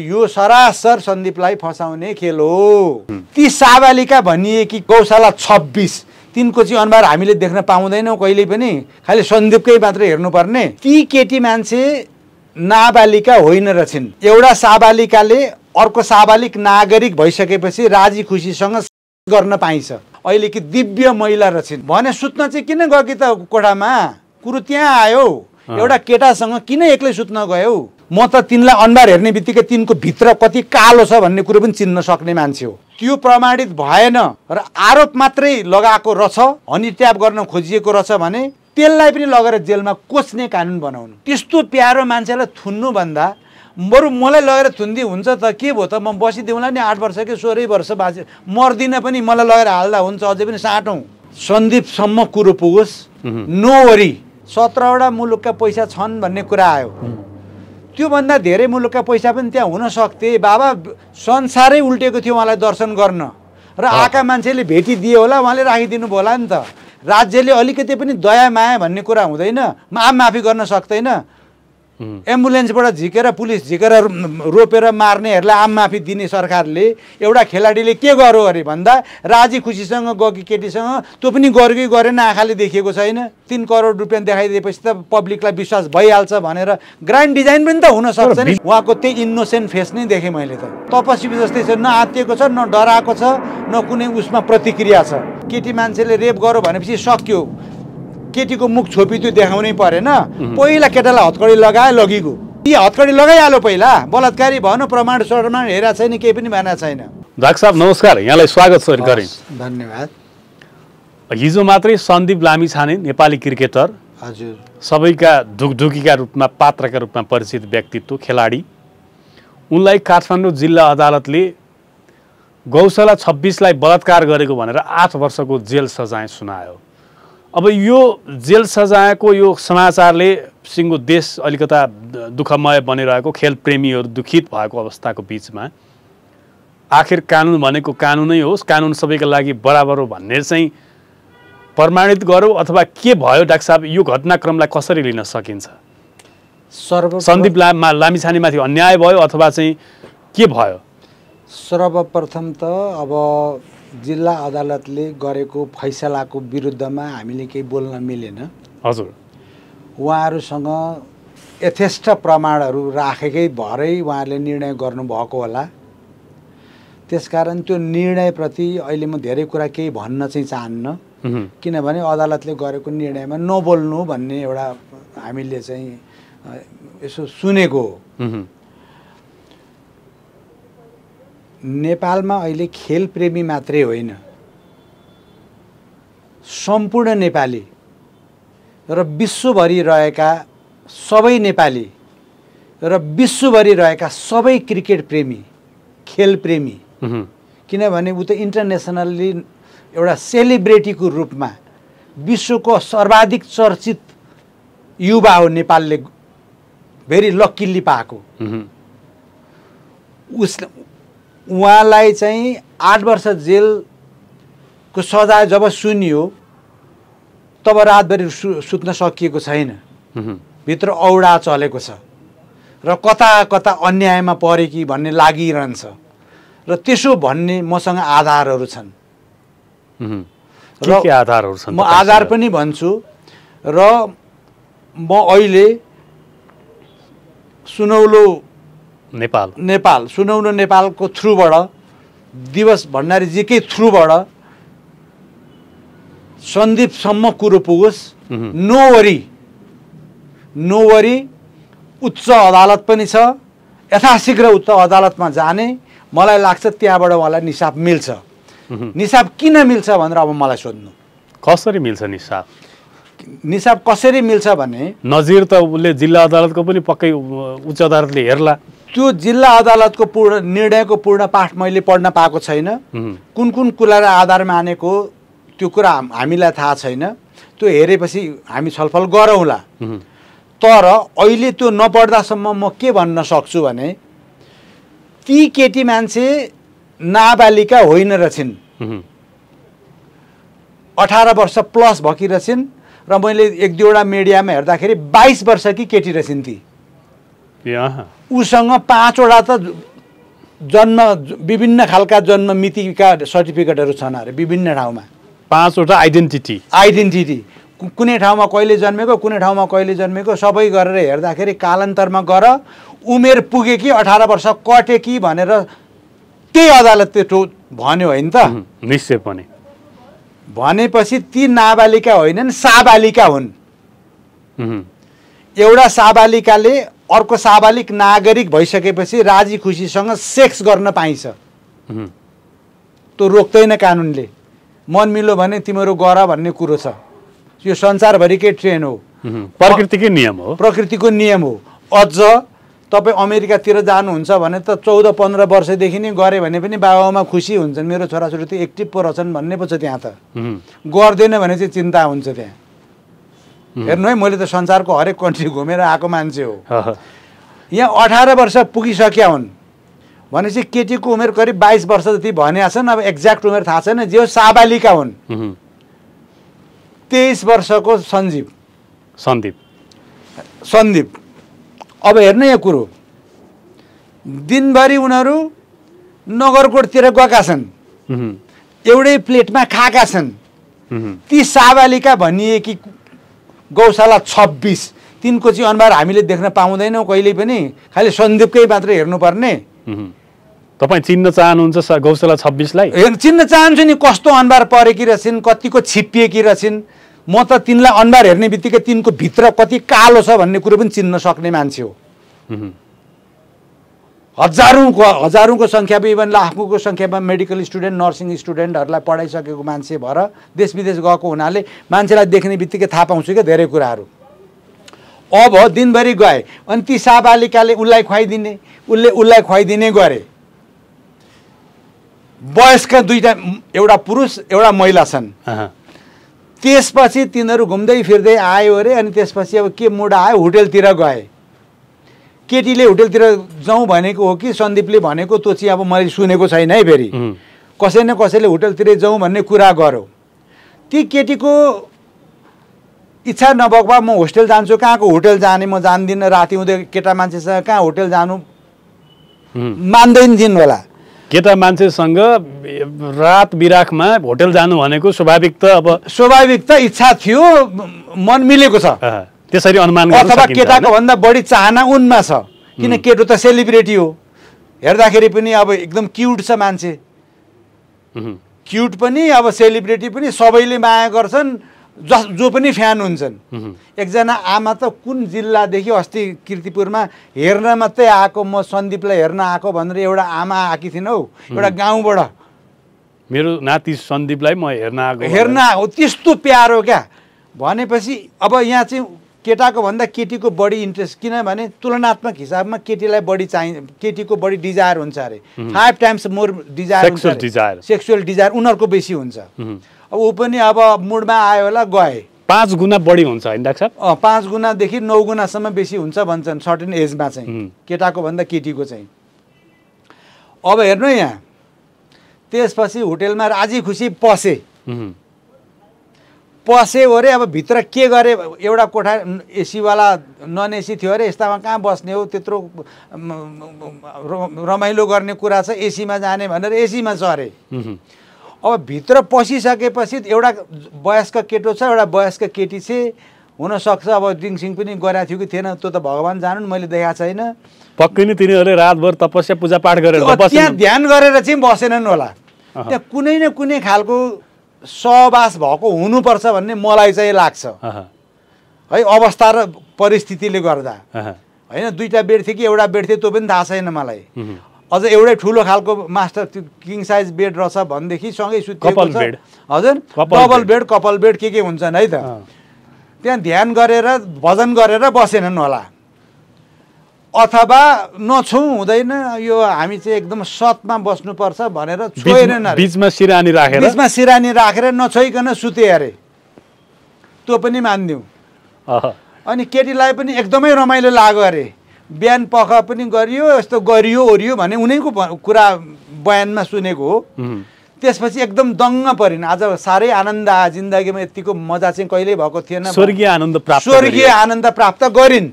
यो सरासर सन्दीपलाई फसाउने खेल हो ती साबालिका भनिए कि गौशाला छब्बिस तिनको चाहिँ अनुहार हामीले देख्न पाउँदैनौँ कहिले पनि खालि सन्दीपकै मात्र हेर्नुपर्ने ती केटी मान्छे नाबालिका होइन रहेछन् एउटा साबालिकाले अर्को साबालिक नागरिक भइसकेपछि राजी खुसीसँग गर्न पाइन्छ अहिले कि दिव्य महिला रहेछन् भने सुत्न चाहिँ किन गएकी त कोठामा कुरो त्यहाँ आयो एउटा केटासँग किन एक्लै सुत्न गयौ म त तिनलाई अनुहार हेर्ने बित्तिकै तिनको भित्र कति कालो छ भन्ने कुरो पनि चिन्न सक्ने मान्छे हो त्यो प्रमाणित भएन र आरोप मात्रै लगाएको रहेछ ट्याप गर्न खोजिएको रहेछ भने त्यसलाई पनि लगेर जेलमा कोच्ने कानुन बनाउनु त्यस्तो प्यारो मान्छेलाई थुन्नुभन्दा बरु मलाई लगेर थुन्दी हुन्छ त के भयो त म बसिदिउँला नि आठ वर्ष कि सोह्रै वर्ष बाँचे मर्दिनँ पनि मलाई लगेर हाल्दा हुन्छ अझै पनि साटौँ सन्दीपसम्म कुरो पुगोस् नो वरी सत्रवटा मुलुकका पैसा छन् भन्ने कुरा आयो त्योभन्दा धेरै मुलुकका पैसा पनि त्यहाँ हुन सक्थे बाबा संसारै उल्टेको थियो उहाँलाई दर्शन गर्न र आका मान्छेले भेटिदियो होला उहाँले राखिदिनु भयो होला नि त राज्यले अलिकति पनि दया माया भन्ने कुरा हुँदैन मा माफी गर्न सक्दैन एम्बुलेन्सबाट झिकेर पुलिस झिकेर रोपेर मार्नेहरूलाई आम माफी दिने सरकारले एउटा खेलाडीले के गर्यो अरे भन्दा राजी खुसीसँग कि केटीसँग त्यो पनि गरेकै गरेन आँखाले देखिएको छैन तिन करोड रुपियाँ देखाइदिएपछि त पब्लिकलाई विश्वास भइहाल्छ भनेर ग्रान्ड डिजाइन पनि त हुनसक्छ नि उहाँको त्यही इन्नोसेन्ट फेस नै देखेँ मैले त तपस्वी जस्तै छ न आत्तिएको छ न डराएको छ न कुनै उसमा प्रतिक्रिया छ केटी मान्छेले रेप गर्यो भनेपछि सक्यो केटीको मुख छोपी त्यो देखाउनै परेन पहिला केटालाई हत्कडी लगाए लगिगो ती हत्कडी लगाइहाल्यो पहिला बलात्कारी भन प्रमाण प्रमाण हेरा छैन केही पनि भएन छैन डाक्टर साहब नमस्कार यहाँलाई स्वागत छ धन्यवाद हिजो मात्रै सन्दीप लामी छाने नेपाली क्रिकेटर हजुर सबैका ढुकढुकीका रूपमा पात्रका रूपमा परिचित व्यक्तित्व खेलाडी उनलाई काठमाडौँ जिल्ला अदालतले गौशाला छब्बिसलाई बलात्कार गरेको भनेर आठ वर्षको जेल सजाय सुनायो अब यो जेल सजायको यो समाचारले सिङ्गो देश अलिकता दुःखमय बनिरहेको खेल खेलप्रेमीहरू दुखित भएको अवस्थाको बिचमा आखिर कानुन भनेको कानुनै होस् कानुन सबैका लागि बराबर हो भन्ने चाहिँ प्रमाणित गरौँ अथवा के भयो डाक्टर साहब यो घटनाक्रमलाई कसरी लिन सकिन्छ सर्व सन्दीप लामा लामिछानेमाथि अन्याय भयो अथवा चाहिँ के भयो सर्वप्रथम त अब जिल्ला अदालतले गरेको फैसलाको विरुद्धमा हामीले केही बोल्न मिलेन हजुर उहाँहरूसँग यथेष्ट प्रमाणहरू राखेकै भरै उहाँहरूले निर्णय गर्नुभएको होला त्यसकारण त्यो निर्णयप्रति अहिले म धेरै कुरा केही भन्न चाहिँ चाहन्न किनभने अदालतले गरेको निर्णयमा नबोल्नु भन्ने एउटा हामीले चाहिँ यसो सुनेको हो नेपालमा अहिले खेलप्रेमी मात्रै होइन सम्पूर्ण नेपाली र विश्वभरि रहेका सबै नेपाली र विश्वभरि रहेका सबै क्रिकेट प्रेमी खेलप्रेमी किनभने ऊ त इन्टरनेसनल्ली एउटा सेलिब्रेटीको रूपमा विश्वको सर्वाधिक चर्चित युवा हो नेपालले भेरी लक्किल्ली पाएको उस उहाँलाई चाहिँ आठ वर्ष जेलको सजाय जब सुनियो तब रातभरि सु सुत्न सकिएको छैन भित्र औडा चलेको छ र कता कता अन्यायमा परे कि भन्ने लागिरहन्छ र त्यसो भन्ने मसँग आधारहरू छन् आधारहरू छन् म आधार पनि भन्छु र म अहिले सुनौलो नेपाल नेपाल सुनौलो नेपालको थ्रुबाट दिवस भण्डारीजीकै थ्रुबाट सन्दीपसम्म कुरो पुगोस् नो वरी नो वरी उच्च अदालत पनि छ यथाशीघ्र उच्च अदालतमा जाने मलाई लाग्छ त्यहाँबाट उहाँलाई निसाब मिल्छ निसाब किन मिल्छ भनेर अब मलाई सोध्नु कसरी मिल्छ निसाब निसाब कसरी मिल्छ भने नजिर त उसले जिल्ला अदालतको पनि पक्कै उच्च अदालतले हेर्ला त्यो जिल्ला अदालतको पूर्ण निर्णयको पूर्ण पाठ मैले पढ्न पाएको छैन कुन कुन कुरालाई आधार मानेको त्यो कुरा हामीलाई थाहा छैन त्यो हेरेपछि हामी छलफल गरौँला तर अहिले त्यो नपढ्दासम्म म के भन्न सक्छु भने ती केटी मान्छे नाबालिका होइन रहेछन् अठार वर्ष प्लस भकिरहेछन् र मैले एक दुईवटा मिडियामा हेर्दाखेरि बाइस वर्ष कि केटी रेसिन्ती उसँग पाँचवटा त जन्म विभिन्न खालका जन्म मितिका सर्टिफिकेटहरू छन् अरे विभिन्न ठाउँमा पाँचवटा आइडेन्टिटी आइडेन्टिटी कुनै ठाउँमा कहिले जन्मेको कुनै ठाउँमा कहिले जन्मेको सबै गरेर हेर्दाखेरि कालान्तरमा गर उमेर पुगे कि अठार वर्ष कटे कि भनेर त्यही अदालतले त्यो भन्यो होइन त निश्चय पनि भनेपछि ती नाबालिका होइनन् साबालिका हुन् एउटा साबालिकाले अर्को साबालिक नागरिक भइसकेपछि राजी खुसीसँग सेक्स गर्न पाइन्छ त्यो रोक्दैन कानुनले मन मिल्यो भने तिमीहरू गर भन्ने कुरो छ यो संसारभरिकै ट्रेन हो प्रकृतिकै नियम हो प्रकृतिको नियम हो अझ तपाईँ अमेरिकातिर जानुहुन्छ भने त चौध पन्ध्र वर्षदेखि नै गऱ्यो भने पनि बाबामा खुसी हुन्छन् मेरो छोराछोरी त एक्टिभ पो रहेछन् भन्ने पो छ त्यहाँ त गर्दैन भने चाहिँ चिन्ता हुन्छ त्यहाँ हेर्नु है मैले त संसारको हरेक कन्ट्री घुमेर आएको मान्छे हो यहाँ अठार वर्ष पुगिसक्या हुन् भनेपछि केटीको उमेर करिब बाइस वर्ष जति छ छन् अब एक्ज्याक्ट उमेर थाहा छैन जे हो साबालिका हुन् तेइस वर्षको सन्जीव सन्दीप सन्दीप अब हेर्नु यो कुरो दिनभरि उनीहरू नगरकोटतिर गएका छन् एउटै प्लेटमा खाएका छन् ती साबालिका भनिए कि गौशाला छब्बिस तिनको चाहिँ अनुहार हामीले देख्न पाउँदैनौँ कहिले पनि खालि सन्दीपकै मात्र हेर्नुपर्ने तपाईँ चिन्न चाहनुहुन्छ गौशाला छब्बिसलाई चिन्न चाहन्छु नि कस्तो अनुहार परेकी रहेछन् कतिको छिप्पिएकी रहेछन् म त तिनलाई अनुहार हेर्ने बित्तिकै तिनको भित्र कति कालो छ भन्ने कुरो पनि चिन्न सक्ने मान्छे हो हजारौँको हजारौँको सङ्ख्यामा इभन लाखौँको सङ्ख्यामा मेडिकल स्टुडेन्ट नर्सिङ स्टुडेन्टहरूलाई पढाइसकेको मान्छे भएर देश विदेश गएको हुनाले मान्छेलाई देख्ने बित्तिकै थाहा पाउँछु क्या धेरै कुराहरू अब दिनभरि गए अनि ती साबालिकाले उसलाई खुवाइदिने उसले उसलाई खुवाइदिने गरे वयस्क दुईटा एउटा पुरुष एउटा महिला छन् त्यसपछि तिनीहरू घुम्दै फिर्दै आयो अरे अनि त्यसपछि अब के मुड आयो होटेलतिर गए केटीले होटेलतिर जाउँ भनेको हो कि सन्दीपले भनेको त्यो चाहिँ अब मैले सुनेको छैन है फेरि कसै न कसैले होटेलतिरै जाउँ भन्ने कुरा गरौँ ती केटीको इच्छा नभएको भए म होस्टेल जान्छु कहाँको होटेल जाने म जान्दिनँ राति हुँदै केटा मान्छेसँग कहाँ होटेल जानु मान्दैन थिइन् होला केटा मान्छेसँग रात बिराखमा होटेल जानु भनेको स्वाभाविक त अब स्वाभाविक त इच्छा थियो मन मिलेको छ त्यसरी अनुमान अथवा केटाको भन्दा बढी चाहना उनमा छ किन केटो त सेलिब्रेटी हो हेर्दाखेरि पनि अब एकदम क्युट छ मान्छे क्युट पनि अब सेलिब्रेटी पनि सबैले माया गर्छन् जस जो पनि फ्यान हुन्छन् एकजना आमा त कुन जिल्लादेखि अस्ति किर्तिपुरमा हेर्न मात्रै आएको म सन्दीपलाई हेर्न आएको भनेर एउटा आमा आएकी थिइनँ हौ एउटा गाउँबाट मेरो नाति सन्दीपलाई म हेर्न आएको हेर्न आएको त्यस्तो प्यारो क्या भनेपछि अब यहाँ चाहिँ केटाको भन्दा केटीको बढी इन्ट्रेस्ट किनभने तुलनात्मक हिसाबमा केटीलाई बढी चाहिन्छ केटीको बढी डिजायर हुन्छ अरे five times more desire sexual desire उनीहरूको बेसी हुन्छ अब ऊ पनि अब मुडमा आयो होला गए पाँच गुणा बढी हुन्छ होइन डाक्टर साहब पाँच गुणादेखि नौ गुणासम्म बेसी हुन्छ भन्छन् सर्टेन एजमा चाहिँ केटाको भन्दा केटीको चाहिँ अब हेर्नु यहाँ त्यसपछि होटेलमा राजी खुसी पसे पसे हो अरे अब भित्र के गरे एउटा कोठा एसीवाला नन एसी थियो अरे यस्तामा कहाँ बस्ने हो त्यत्रो रमाइलो गर्ने कुरा छ एसीमा जाने भनेर एसीमा चरे अब भित्र पसिसकेपछि एउटा वयस्क केटो छ एउटा वयस्क केटी चाहिँ हुनसक्छ अब दिङसिङ पनि गराएको थियो कि थिएन त्यो त भगवान् जानु मैले देखाएको छैन पक्कै नै तिनीहरूले रातभर तपस्या पूजापाठ गरेर त्यहाँ ध्यान गरेर चाहिँ बसेनन् होला त्यहाँ कुनै न कुनै खालको सहवास भएको हुनुपर्छ भन्ने मलाई चाहिँ लाग्छ है अवस्था र परिस्थितिले गर्दा होइन दुईवटा बेड थियो कि एउटा बेड थियो त्यो पनि थाहा छैन मलाई अझ एउटै ठुलो खालको मास्टर किङ साइज बेड रहेछ भनेदेखि सँगै सुतेको छ हजुर डबल बेड कपाल बेड के के हुन्छन् है त त्यहाँ ध्यान गरेर भजन गरेर बसेनन् होला अथवा नछौँ हुँदैन यो हामी चाहिँ एकदम सतमा बस्नुपर्छ भनेर छोएनन् बिचमा सिरानी राखेर बिचमा सिरानी राखेर नछोइकन सुते अरे त्यो पनि मानिदिउँ अनि केटीलाई पनि एकदमै रमाइलो लाग्यो अरे बिहान पख पनि गरियो यस्तो गरियो ओरियो भने उनीको कुरा बयानमा सुनेको हो त्यसपछि एकदम दङ्ग परिन् आज साह्रै आनन्द आयो जिन्दगीमा यतिको मजा चाहिँ कहिल्यै भएको थिएन स्वर्गीय आनन्द प्राप्त स्वर्गीय आनन्द प्राप्त गरिन्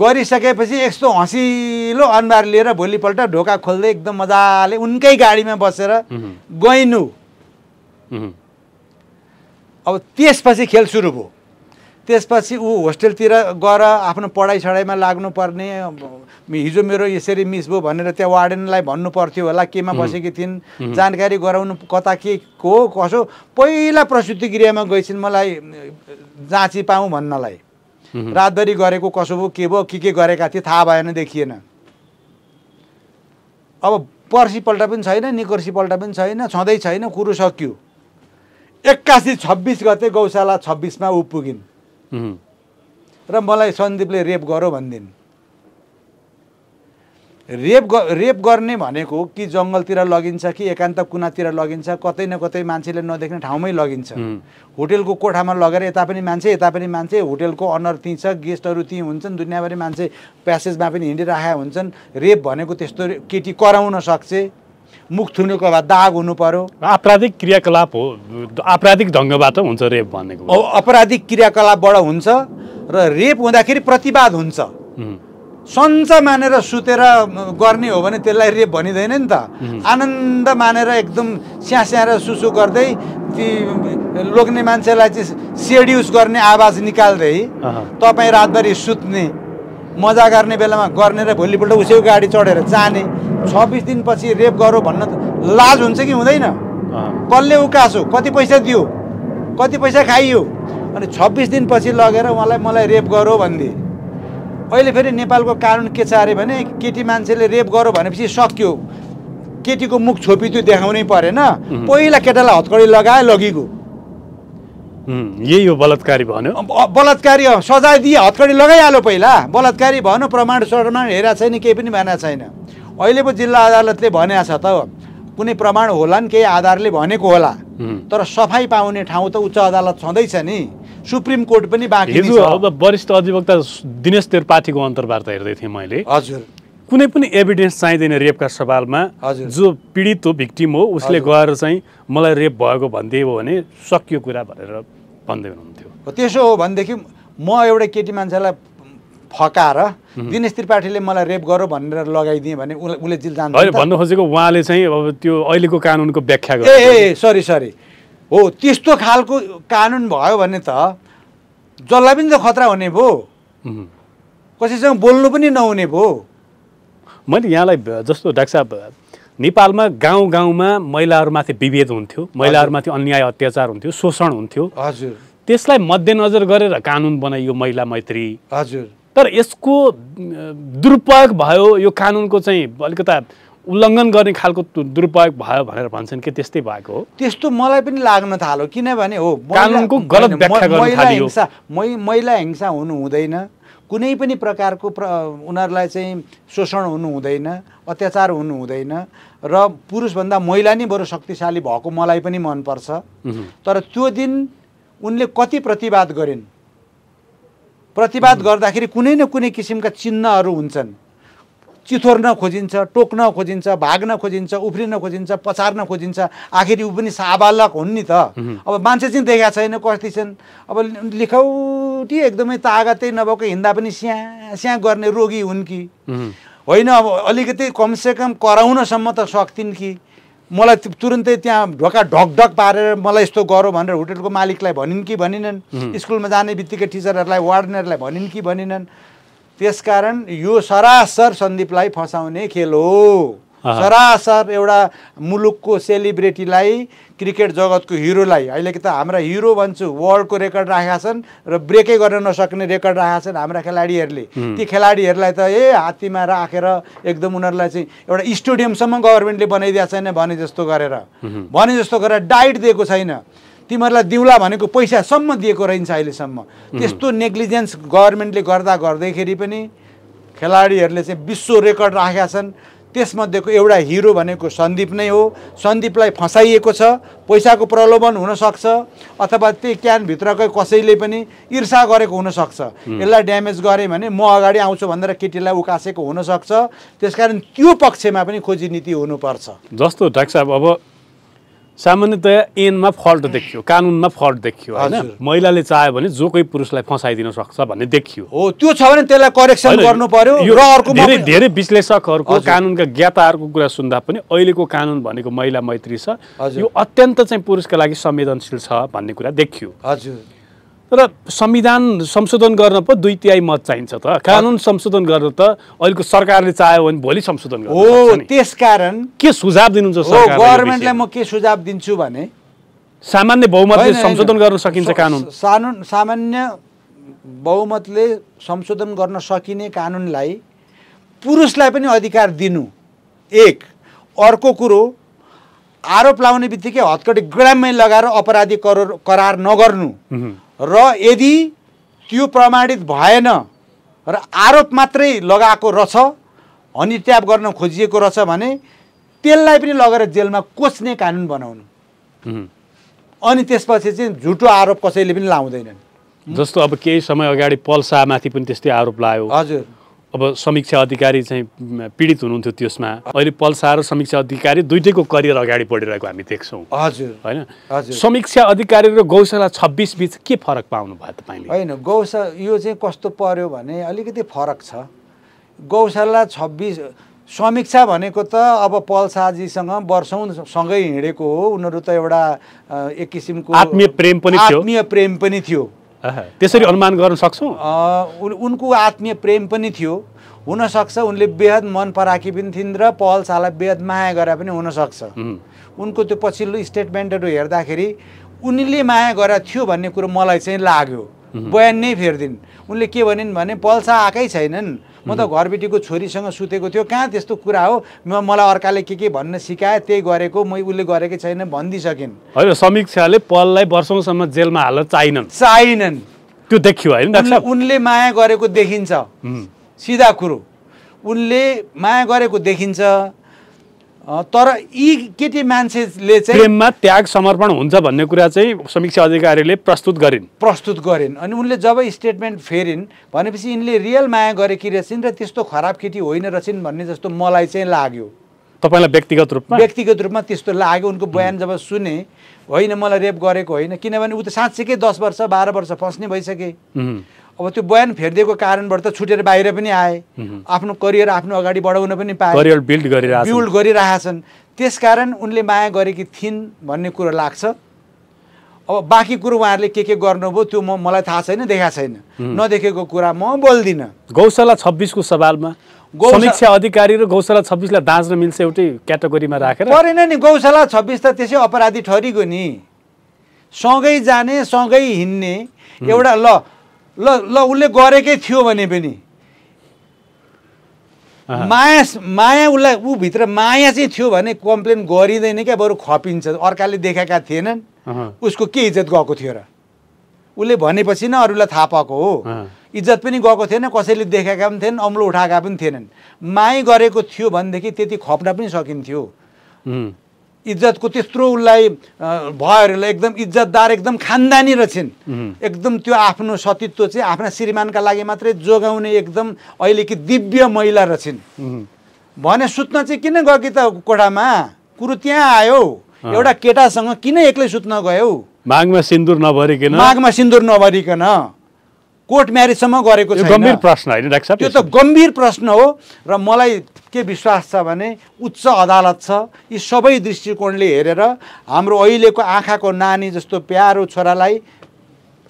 गरिसकेपछि यस्तो हँसिलो अनुहार लिएर भोलिपल्ट ढोका खोल्दै एकदम मजाले उनकै गाडीमा बसेर गइनु अब त्यसपछि खेल सुरु भयो त्यसपछि ऊ होस्टेलतिर गएर आफ्नो पढाइ सढाइमा लाग्नुपर्ने हिजो मेरो यसरी मिस भयो भनेर त्यहाँ वार्डेनलाई भन्नु पर्थ्यो होला केमा बसेकी थिइन् जानकारी गराउनु कता के को कसो पहिला प्रस्तुति क्रियामा गएछिन् मलाई जाँची पाऊँ भन्नलाई रातभरि गरेको कसो भयो के भयो के के गरेका थिए थाहा भएन देखिएन अब पर्सिपल्ट पनि छैन निकोर्सीपल्ट पनि छैन छँदै छैन कुरो सकियो एक्कासी छब्बिस गते गौशाला छब्बिसमा ऊ पुगिन् र मलाई सन्दीपले रेप गर भनिदिन् रेप ग रेप गर्ने भनेको कि जङ्गलतिर लगिन्छ कि एकान्त कुनातिर लगिन्छ कतै न कतै मान्छेले नदेख्ने ठाउँमै लगिन्छ होटेलको कोठामा लगेर यता पनि मान्छे यता पनि मान्छे होटेलको अनर त्यहीँ छ गेस्टहरू ती हुन्छन् दुनियाँभरि मान्छे प्यासेजमा पनि हिँडिरहेका हुन्छन् रेप भनेको त्यस्तो केटी कराउन सक्छ मुख थुनेको भए दाग हुनु पर्यो आपराधिक क्रियाकलाप हो आपराधिक ढङ्गबाट हुन्छ रेप भनेको आपराधिक क्रियाकलापबाट हुन्छ र रेप हुँदाखेरि प्रतिवाद हुन्छ सन्च मानेर सुतेर गर्ने हो भने त्यसलाई रेप भनिँदैन नि त आनन्द मानेर एकदम स्याहार सुसु गर्दै ती लोग्ने मान्छेलाई चाहिँ सेड्युस गर्ने आवाज निकाल्दै तपाईँ रातभरि सुत्ने मजा गर्ने बेलामा गर्ने र भोलिपल्ट उसैको गाडी चढेर जाने छब्बिस दिनपछि रेप गरौँ भन्न लाज हुन्छ कि हुँदैन कसले उकासो कति पैसा दियो कति पैसा खाइयो अनि छब्बिस दिनपछि लगेर उहाँलाई मलाई रेप गरौँ भनिदिए अहिले फेरि नेपालको कानुन के छ अरे भने केटी मान्छेले रेप गरौँ भनेपछि सक्यो केटीको मुख त्यो देखाउनै परेन पहिला केटालाई हतकडी लगाए लगिगयो यही हो बलात्कारी भन्यो बलात्कारी सजाय दिए हत्कडी लगाइहाल्यो पहिला बलात्कारी भनौँ प्रमाण सरमाण हेरा छैन केही पनि भनेको छैन अहिले पो जिल्ला अदालतले भनेको छ त कुनै प्रमाण होला नि केही आधारले भनेको होला तर सफाइ पाउने ठाउँ त उच्च अदालत छँदैछ नि सुप्रिम कोर्ट पनि बाँकी वरिष्ठ अधिवक्ता दिनेश त्रिपाठीको अन्तर्वार्ता हेर्दै थिएँ मैले हजुर कुनै पनि एभिडेन्स चाहिँदैन रेपका सवालमा जो पीडित हो भिक्टिम हो उसले गएर चाहिँ मलाई रेप भएको हो भने सकियो कुरा भनेर भन्दै हुनुहुन्थ्यो त्यसो हो भनेदेखि म एउटा केटी मान्छेलाई फकाएर दिनेश त्रिपाठीले मलाई रेप गर भनेर लगाइदिएँ भने उसले उसले जेल जान्छ भन्नु खोजेको उहाँले चाहिँ अब त्यो अहिलेको कानुनको व्याख्या गर्यो ए सरी सरी हो त्यस्तो खालको कानुन भयो भने त जसलाई पनि त खतरा हुने भयो कसैसँग बोल्नु पनि नहुने भयो मैले यहाँलाई जस्तो डाक्टर साहब नेपालमा गाउँ गाउँमा महिलाहरूमाथि विभेद हुन्थ्यो महिलाहरूमाथि अन्याय अत्याचार हुन्थ्यो शोषण हुन्थ्यो हजुर त्यसलाई मध्यनजर गरेर कानुन बनाइयो महिला मैत्री हजुर तर यसको दुरुपयोग भयो यो कानुनको चाहिँ अलिकता उल्लङ्घन गर्ने खालको दुरुपयोग भयो भनेर भन्छन् कि त्यस्तै भएको हो त्यस्तो मलाई पनि लाग्न थाल्यो किनभने हो कानुनको गलत महिला हिंसा हुनु हुँदैन कुनै पनि प्रकारको प्र उनीहरूलाई चाहिँ शोषण हुनु हुँदैन अत्याचार हुनु हुँदैन र पुरुषभन्दा महिला नै बरु शक्तिशाली भएको मलाई पनि मनपर्छ तर त्यो दिन उनले कति प्रतिवाद गरिन् प्रतिवाद गर्दाखेरि कुनै न कुनै किसिमका चिन्हहरू हुन्छन् चिथोर्न खोजिन्छ टोक्न खोजिन्छ भाग्न खोजिन्छ उफ्रिन खोजिन्छ पछार्न खोजिन्छ आखिर ऊ पनि साबालक हुन् नि त अब मान्छे चाहिँ देखाएको छैन कस्तो छन् अब लिखौटी एकदमै तागतै नभएको हिँड्दा पनि स्या स्या गर्ने रोगी हुन् कि होइन अब अलिकति कमसेकम कराउनसम्म त सक्थिन् कि मलाई तुरुन्तै त्यहाँ ढोका ढकढक पारेर मलाई यस्तो गर भनेर होटेलको मालिकलाई भनिन् कि भनिनन् स्कुलमा जाने बित्तिकै टिचरहरूलाई वार्डनरलाई भनिन् कि भनिनन् त्यसकारण यो सरासर सन्दीपलाई फसाउने खेल हो सरासर एउटा मुलुकको सेलिब्रेटीलाई क्रिकेट जगतको हिरोलाई अहिलेको त हाम्रा हिरो भन्छु वर्ल्डको रेकर्ड राखेका छन् र ब्रेकै गर्न नसक्ने रेकर्ड राखेका छन् हाम्रा खेलाडीहरूले ती खेलाडीहरूलाई त ए हात्तीमा राखेर एकदम उनीहरूलाई चाहिँ एउटा स्टेडियमसम्म गभर्मेन्टले बनाइदिएको छैन भने जस्तो गरेर भने जस्तो गरेर डाइट दिएको छैन तिमीहरूलाई दिउँला भनेको पैसासम्म दिएको रहन्छ अहिलेसम्म त्यस्तो नेग्लिजेन्स गभर्मेन्टले गर्दा गर्दैखेरि पनि खेलाडीहरूले चाहिँ विश्व रेकर्ड राखेका छन् त्यसमध्येको एउटा हिरो भनेको सन्दीप नै हो सन्दीपलाई फसाइएको छ पैसाको प्रलोभन हुनसक्छ अथवा त्यही क्यानभित्रकै कसैले पनि ईर्षा गरेको हुनसक्छ यसलाई ड्यामेज गरेँ भने म अगाडि आउँछु भनेर केटीलाई उकासेको हुनसक्छ त्यसकारण त्यो पक्षमा पनि खोजी नीति हुनुपर्छ जस्तो डाक्टर साहब अब सामान्यतया ऐनमा फल्ट देखियो कानुनमा फल्ट देखियो होइन महिलाले चाह्यो भने जो कोही पुरुषलाई फसाइदिन सक्छ भन्ने देखियो हो त्यो छ भने त्यसलाई करेक्सन गर्नु पर्यो र अर्को धेरै धेरै विश्लेषकहरूको कानुनका ज्ञाताहरूको कुरा सुन्दा पनि अहिलेको कानुन भनेको महिला मैत्री छ यो अत्यन्त चाहिँ पुरुषका लागि संवेदनशील छ भन्ने कुरा देखियो हजुर र संविधान संशोधन गर्न पो दुई तिहाई मत चाहिन्छ त कानुन संशोधन गर्न त अहिलेको सरकारले चाह्यो भने भोलि संशोधन हो त्यसकारण के सुझाव दिनुहुन्छ गभर्मेन्टलाई म के सुझाव दिन्छु भने सामान्य बहुमतले संशोधन गर्न सकिन्छ कानुन सानुन सामान्य बहुमतले संशोधन गर्न सकिने कानुनलाई पुरुषलाई पनि अधिकार दिनु एक अर्को कुरो आरोप लाउने बित्तिकै हतकटी ग्राममै लगाएर अपराधी करार नगर्नु र यदि त्यो प्रमाणित भएन र आरोप मात्रै लगाएको रहेछ हनी ट्याप गर्न खोजिएको रहेछ भने त्यसलाई पनि लगेर जेलमा कोच्ने कानुन बनाउनु अनि त्यसपछि चाहिँ झुटो आरोप कसैले पनि लाउँदैनन् जस्तो अब केही समय अगाडि पल्सामाथि पनि त्यस्तै आरोप लायो हजुर अब समीक्षा अधिकारी चाहिँ पीडित हुनुहुन्थ्यो त्यसमा अहिले पल्सा र समीक्षा अधिकारी दुइटैको करियर अगाडि बढिरहेको हामी देख्छौँ हजुर होइन समीक्षा अधिकारी र गौशाला छब्बिस बिच के फरक पाउनु भयो तपाईँले होइन गौशा यो चाहिँ कस्तो पर्यो भने अलिकति फरक छ गौशाला छब्बिस समीक्षा भनेको त अब पल्साजीसँग सँगै हिँडेको हो उनीहरू त एउटा एक किसिमको आत्मीय प्रेम पनि थियो आत्मीय प्रेम पनि थियो त्यसरी अनुमान गर्न सक्छौँ उनको आत्मीय प्रेम पनि थियो हुनसक्छ उनले बेहद मन पराकी पनि थिइन् र पहल बेहद माया गरे पनि हुनसक्छ उनको त्यो पछिल्लो स्टेटमेन्टहरू हेर्दाखेरि उनले माया गरे थियो भन्ने कुरो मलाई चाहिँ लाग्यो बयान नै फेरिदिन् उनले के भनिन् भने पल्सा आएकै छैनन् म त घरबेटीको छोरीसँग सुतेको थियो कहाँ त्यस्तो कुरा हो मलाई अर्काले के के भन्न सिकाए त्यही गरेको म उसले गरेकै छैन भनिदिइसकेन् होइन समीक्षाले पललाई वर्षौँसम्म जेलमा हाल्न चाहिनन् चाहिनन् त्यो देखियो होइन उनले माया गरेको देखिन्छ सिधा कुरो उनले माया गरेको देखिन्छ तर यी केटी मान्छेले चाहिँ प्रेममा त्याग समर्पण हुन्छ भन्ने कुरा चाहिँ समीक्षा अधिकारीले प्रस्तुत गरिन् प्रस्तुत गरिन् अनि उनले जब स्टेटमेन्ट फेरिन् भनेपछि यिनले रियल माया गरेकी रहेछन् र त्यस्तो खराब केटी होइन रहेछन् भन्ने जस्तो मलाई चाहिँ लाग्यो तपाईँलाई व्यक्तिगत रूपमा व्यक्तिगत रूपमा त्यस्तो लाग्यो उनको बयान जब सुने होइन मलाई रेप गरेको होइन किनभने ऊ त साँच्चीकै दस वर्ष बाह्र वर्ष फस्ने भइसके अब त्यो बयान फेरिदिएको कारणबाट त छुटेर बाहिर पनि आए आफ्नो करियर आफ्नो अगाडि बढाउन पनि पाए बिल्ड गरिरहेछन् बिल्ड गरिरहेछन् त्यसकारण उनले माया गरेकी थिइन् भन्ने कुरो लाग्छ अब बाँकी कुरो उहाँहरूले के के गर्नुभयो त्यो म मलाई थाहा छैन देखा छैन नदेखेको कुरा म बोल्दिनँ गौशाला छब्बिसको सवालमा समीक्षा अधिकारी र गौशाला छब्बिसलाई दाँच्न मिल्छ एउटै क्याटेगोरीमा राखेर परेन नि गौशाला छब्बिस त त्यसै अपराधी ठरिगो नि सँगै जाने सँगै हिँड्ने एउटा ल ल ल उसले गरेकै थियो भने पनि माया माया उसलाई भित्र माया चाहिँ थियो भने कम्प्लेन गरिँदैन क्या बरु खपिन्छ अर्काले देखेका थिएनन् उसको के इज्जत गएको थियो र उसले भनेपछि नै अरूलाई थाहा पाएको हो इज्जत पनि गएको थिएन कसैले देखाएका पनि थिएन अम्लो उठाएका पनि थिएनन् माया गरेको थियो भनेदेखि त्यति खप्न पनि सकिन्थ्यो इज्जतको त्यत्रो उसलाई भयो अरे एकदम इज्जतदार एकदम खानदानी रहेछन् एकदम त्यो आफ्नो सतीत्व चाहिँ आफ्ना श्रीमानका लागि मात्रै जोगाउने एकदम अहिले कि दिव्य महिला रहेछन् भने सुत्न चाहिँ किन गयो कि त कोठामा कुरो त्यहाँ आयो एउटा केटासँग किन एक्लै सुत्न गयो माघमा सिन्दुर नभरिकन माघमा सिन्दुर नभरिकन कोर्ट म्यारिजसम्म गरेको छ गम्भीर प्रश्न होइन त्यो त गम्भीर प्रश्न हो र मलाई के विश्वास छ भने उच्च अदालत छ यी सबै दृष्टिकोणले हेरेर हाम्रो अहिलेको आँखाको नानी जस्तो प्यारो छोरालाई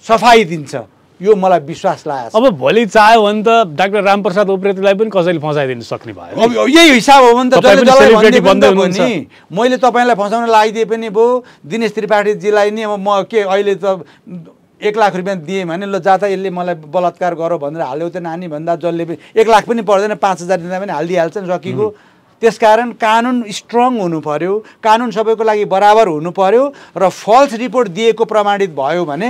सफाइ दिन्छ यो मलाई विश्वास लागेको अब भोलि चाह्यो भने त डाक्टर रामप्रसाद उप्रेतीलाई पनि कसैले फसाइदिनु सक्ने भयो यही हिसाब हो भने त मैले तपाईँलाई फसाउन लागिदिए पनि भयो दिनेश त्रिपाठीजीलाई नि अब म के अहिले त एक लाख रुपियाँ दिएँ भने ल जाँदा यसले मलाई बलात्कार गर भनेर हाल्यो त नानी भन्दा जसले पनि एक लाख पनि पर्दैन पाँच हजार दिँदा पनि हालिदिइहाल्छ नि रकीको त्यसकारण कानुन स्ट्रङ हुनु पऱ्यो कानुन सबैको लागि बराबर हुनु पऱ्यो र फल्स रिपोर्ट दिएको प्रमाणित भयो भने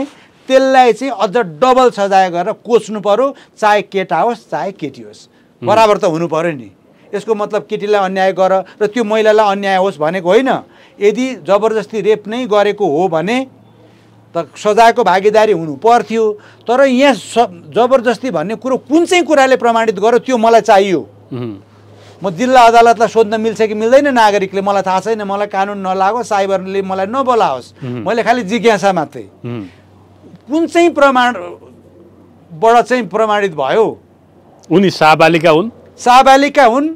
त्यसलाई चाहिँ अझ डबल सजाय गरेर कोच्नु पऱ्यो चाहे केटा होस् चाहे केटी होस् बराबर त हुनु पऱ्यो नि यसको मतलब केटीलाई अन्याय गर र त्यो महिलालाई अन्याय होस् भनेको होइन यदि जबरजस्ती रेप नै गरेको हो भने त सजायको भागीदारी हुनु पर्थ्यो तर यहाँ स जबरजस्ती भन्ने कुरो कुन चाहिँ कुराले प्रमाणित गर्यो त्यो मलाई चाहियो म जिल्ला अदालतलाई सोध्न मिल्छ कि मिल्दैन नागरिकले मलाई थाहा छैन मलाई कानुन नलागोस् साइबरले मलाई नबोलाओस् मैले खालि जिज्ञासा मात्रै कुन चाहिँ प्रमाणबाट चाहिँ प्रमाणित भयो उनी साबालिका हुन् साबालिका हुन्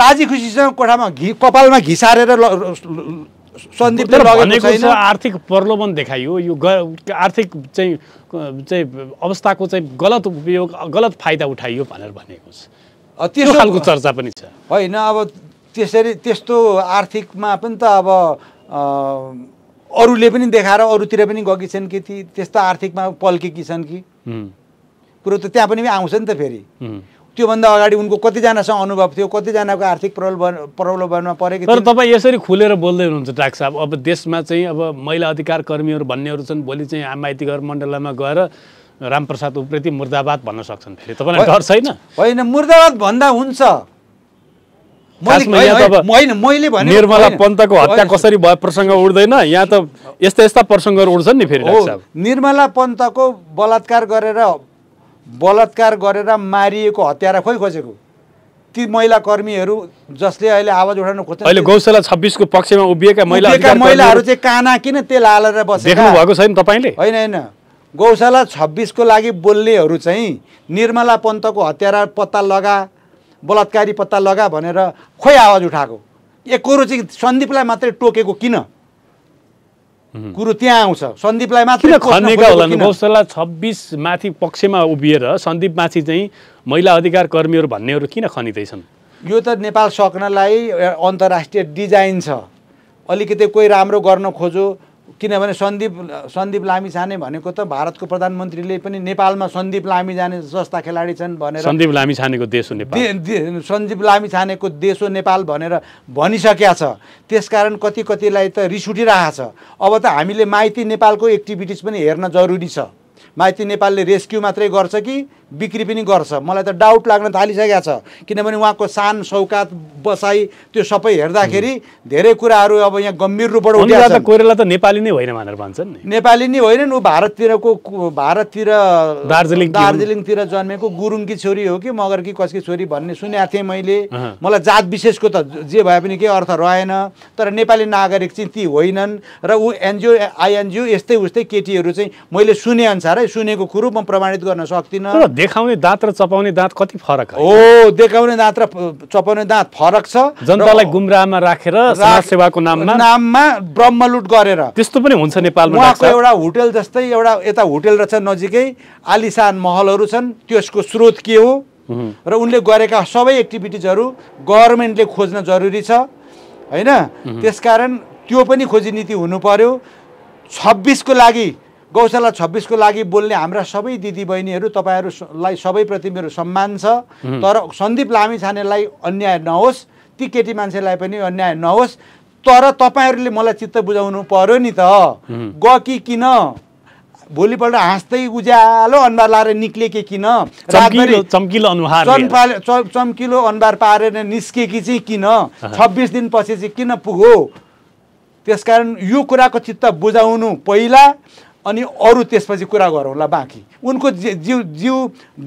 राजी खुसीसँग कोठामा घि कपालमा घिसारेर सन्दीपले भनेको छ आर्थिक प्रलोभन देखाइयो यो आर्थिक चाहिँ चाहिँ अवस्थाको चाहिँ गलत उपयोग गलत फाइदा उठाइयो भनेर भनेको छ त्यो खालको चर्चा पनि छ होइन अब त्यसरी त्यस्तो आर्थिकमा पनि त अब अरूले पनि देखाएर अरूतिर पनि गएकी छन् कि ती त्यस्तो आर्थिकमा पल्केकी छन् कि कुरो त त्यहाँ पनि आउँछ नि त फेरि त्योभन्दा अगाडि उनको कतिजनासँग अनुभव थियो कतिजनाको आर्थिक प्रलोभन प्रलोभनमा परेको तर तपाईँ यसरी खुलेर बोल्दै हुनुहुन्छ डाक्टर साहब अब देशमा चाहिँ अब महिला अधिकार कर्मीहरू भन्नेहरू छन् भोलि चाहिँ आम माइतीघर मण्डलमा गएर रामप्रसाद उप्रेती मुर्दाबाद भन्न सक्छन् फेरि तपाईँलाई डर छैन होइन मुर्दाबाद भन्दा हुन्छ निर्मला पन्तको हत्या कसरी भयो प्रसङ्ग उठ्दैन यहाँ त यस्ता यस्ता प्रसङ्गहरू उठ्छन् नि फेरि निर्मला पन्तको बलात्कार गरेर बलात्कार गरेर मारिएको हत्यारा खोइ खोजेको ती महिला कर्मीहरू जसले अहिले आवाज उठाउन खोज्छ अहिले गौशाला छब्बिसको पक्षमा उभिएका महिलाहरू चाहिँ काना किन तेल हालेर बसेको भएको छैन तपाईँले होइन होइन गौशाला छब्बिसको लागि बोल्नेहरू चाहिँ निर्मला पन्तको हत्यारा पत्ता लगा बलात्कारी पत्ता लगा भनेर खोइ आवाज उठाएको एकरो चाहिँ सन्दीपलाई मात्रै टोकेको किन कुरो त्यहाँ आउँछ सन्दीपलाई मात्र खनेका होला गौशाला छब्बिस माथि पक्षमा उभिएर सन्दीप माथि चाहिँ महिला अधिकार कर्मीहरू भन्नेहरू किन खनिँदैछन् यो त नेपाल सक्नलाई अन्तर्राष्ट्रिय डिजाइन छ अलिकति कोही राम्रो गर्न खोजो किनभने सन्दीप सन्दीप लामी छाने भनेको त भारतको प्रधानमन्त्रीले पनि नेपालमा सन्दीप लामी जाने जस्ता खेलाडी छन् भनेर सन्दीप लामी छानेको देश हो नेपाल सन्दीप लामी छानेको देश हो नेपाल भनेर भनिसकेका छ त्यसकारण कति कतिलाई त रिस उठिरहेको छ अब त हामीले माइती नेपालको एक्टिभिटिज पनि हेर्न जरुरी छ माइती नेपालले रेस्क्यु मात्रै गर्छ कि बिक्री पनि गर्छ मलाई त डाउट लाग्न थालिसकेको छ किनभने उहाँको सान सौकात बसाइ त्यो सबै हेर्दाखेरि धेरै कुराहरू अब यहाँ गम्भीर रूपबाट उठेको कोइराला त नेपाली नै होइन भनेर भन्छन् नेपाली नै होइनन् ऊ भारततिरको भारततिर दार्जिलिङ दार्जिलिङतिर जन्मेको गुरुङकी छोरी हो कि मगर कि कसकी छोरी भन्ने सुनेको थिएँ मैले मलाई जात विशेषको त जे भए पनि केही अर्थ रहेन तर नेपाली नागरिक चाहिँ ती होइनन् र ऊ एनजिओ आइएनजिओ यस्तै उस्तै केटीहरू चाहिँ मैले सुने अनुसारै सुनेको कुरो म प्रमाणित गर्न सक्दिनँ देखाउने दाँत र चपाउने दाँत कति फरक हो देखाउने दाँत र चपाउने दाँत फरक छ जनतालाई गुमराहमा राखेर सेवाको नाममा नाममा ब्रह्मलुट गरेर त्यस्तो पनि हुन्छ नेपालमा उहाँको एउटा होटेल जस्तै एउटा यता होटेल रहेछ नजिकै आलिसान महलहरू छन् त्यसको स्रोत के हो र उनले गरेका सबै एक्टिभिटिजहरू गभर्मेन्टले खोज्न जरुरी छ होइन त्यसकारण त्यो पनि खोजी नीति हुनु पर्यो छब्बिसको लागि गौशाला छब्बिसको लागि बोल्ने हाम्रा सबै दिदीबहिनीहरू तपाईँहरूलाई सबैप्रति मेरो सम्मान छ तर सन्दीप लामी छानेलाई अन्याय नहोस् ती केटी मान्छेलाई पनि अन्याय नहोस् तर तपाईँहरूले मलाई चित्त बुझाउनु पर्यो नि त गकी किन भोलिपल्ट हाँस्दै उज्यालो अनुहार लाएर निस्के कि किन चम्किलो अनुहार चम्किलो अनुहार पारेर निस्के कि चाहिँ किन छब्बिस दिनपछि चाहिँ किन पुगो त्यसकारण यो कुराको चित्त बुझाउनु पहिला अनि अरू त्यसपछि कुरा गरौँला बाँकी उनको जिउ जिउ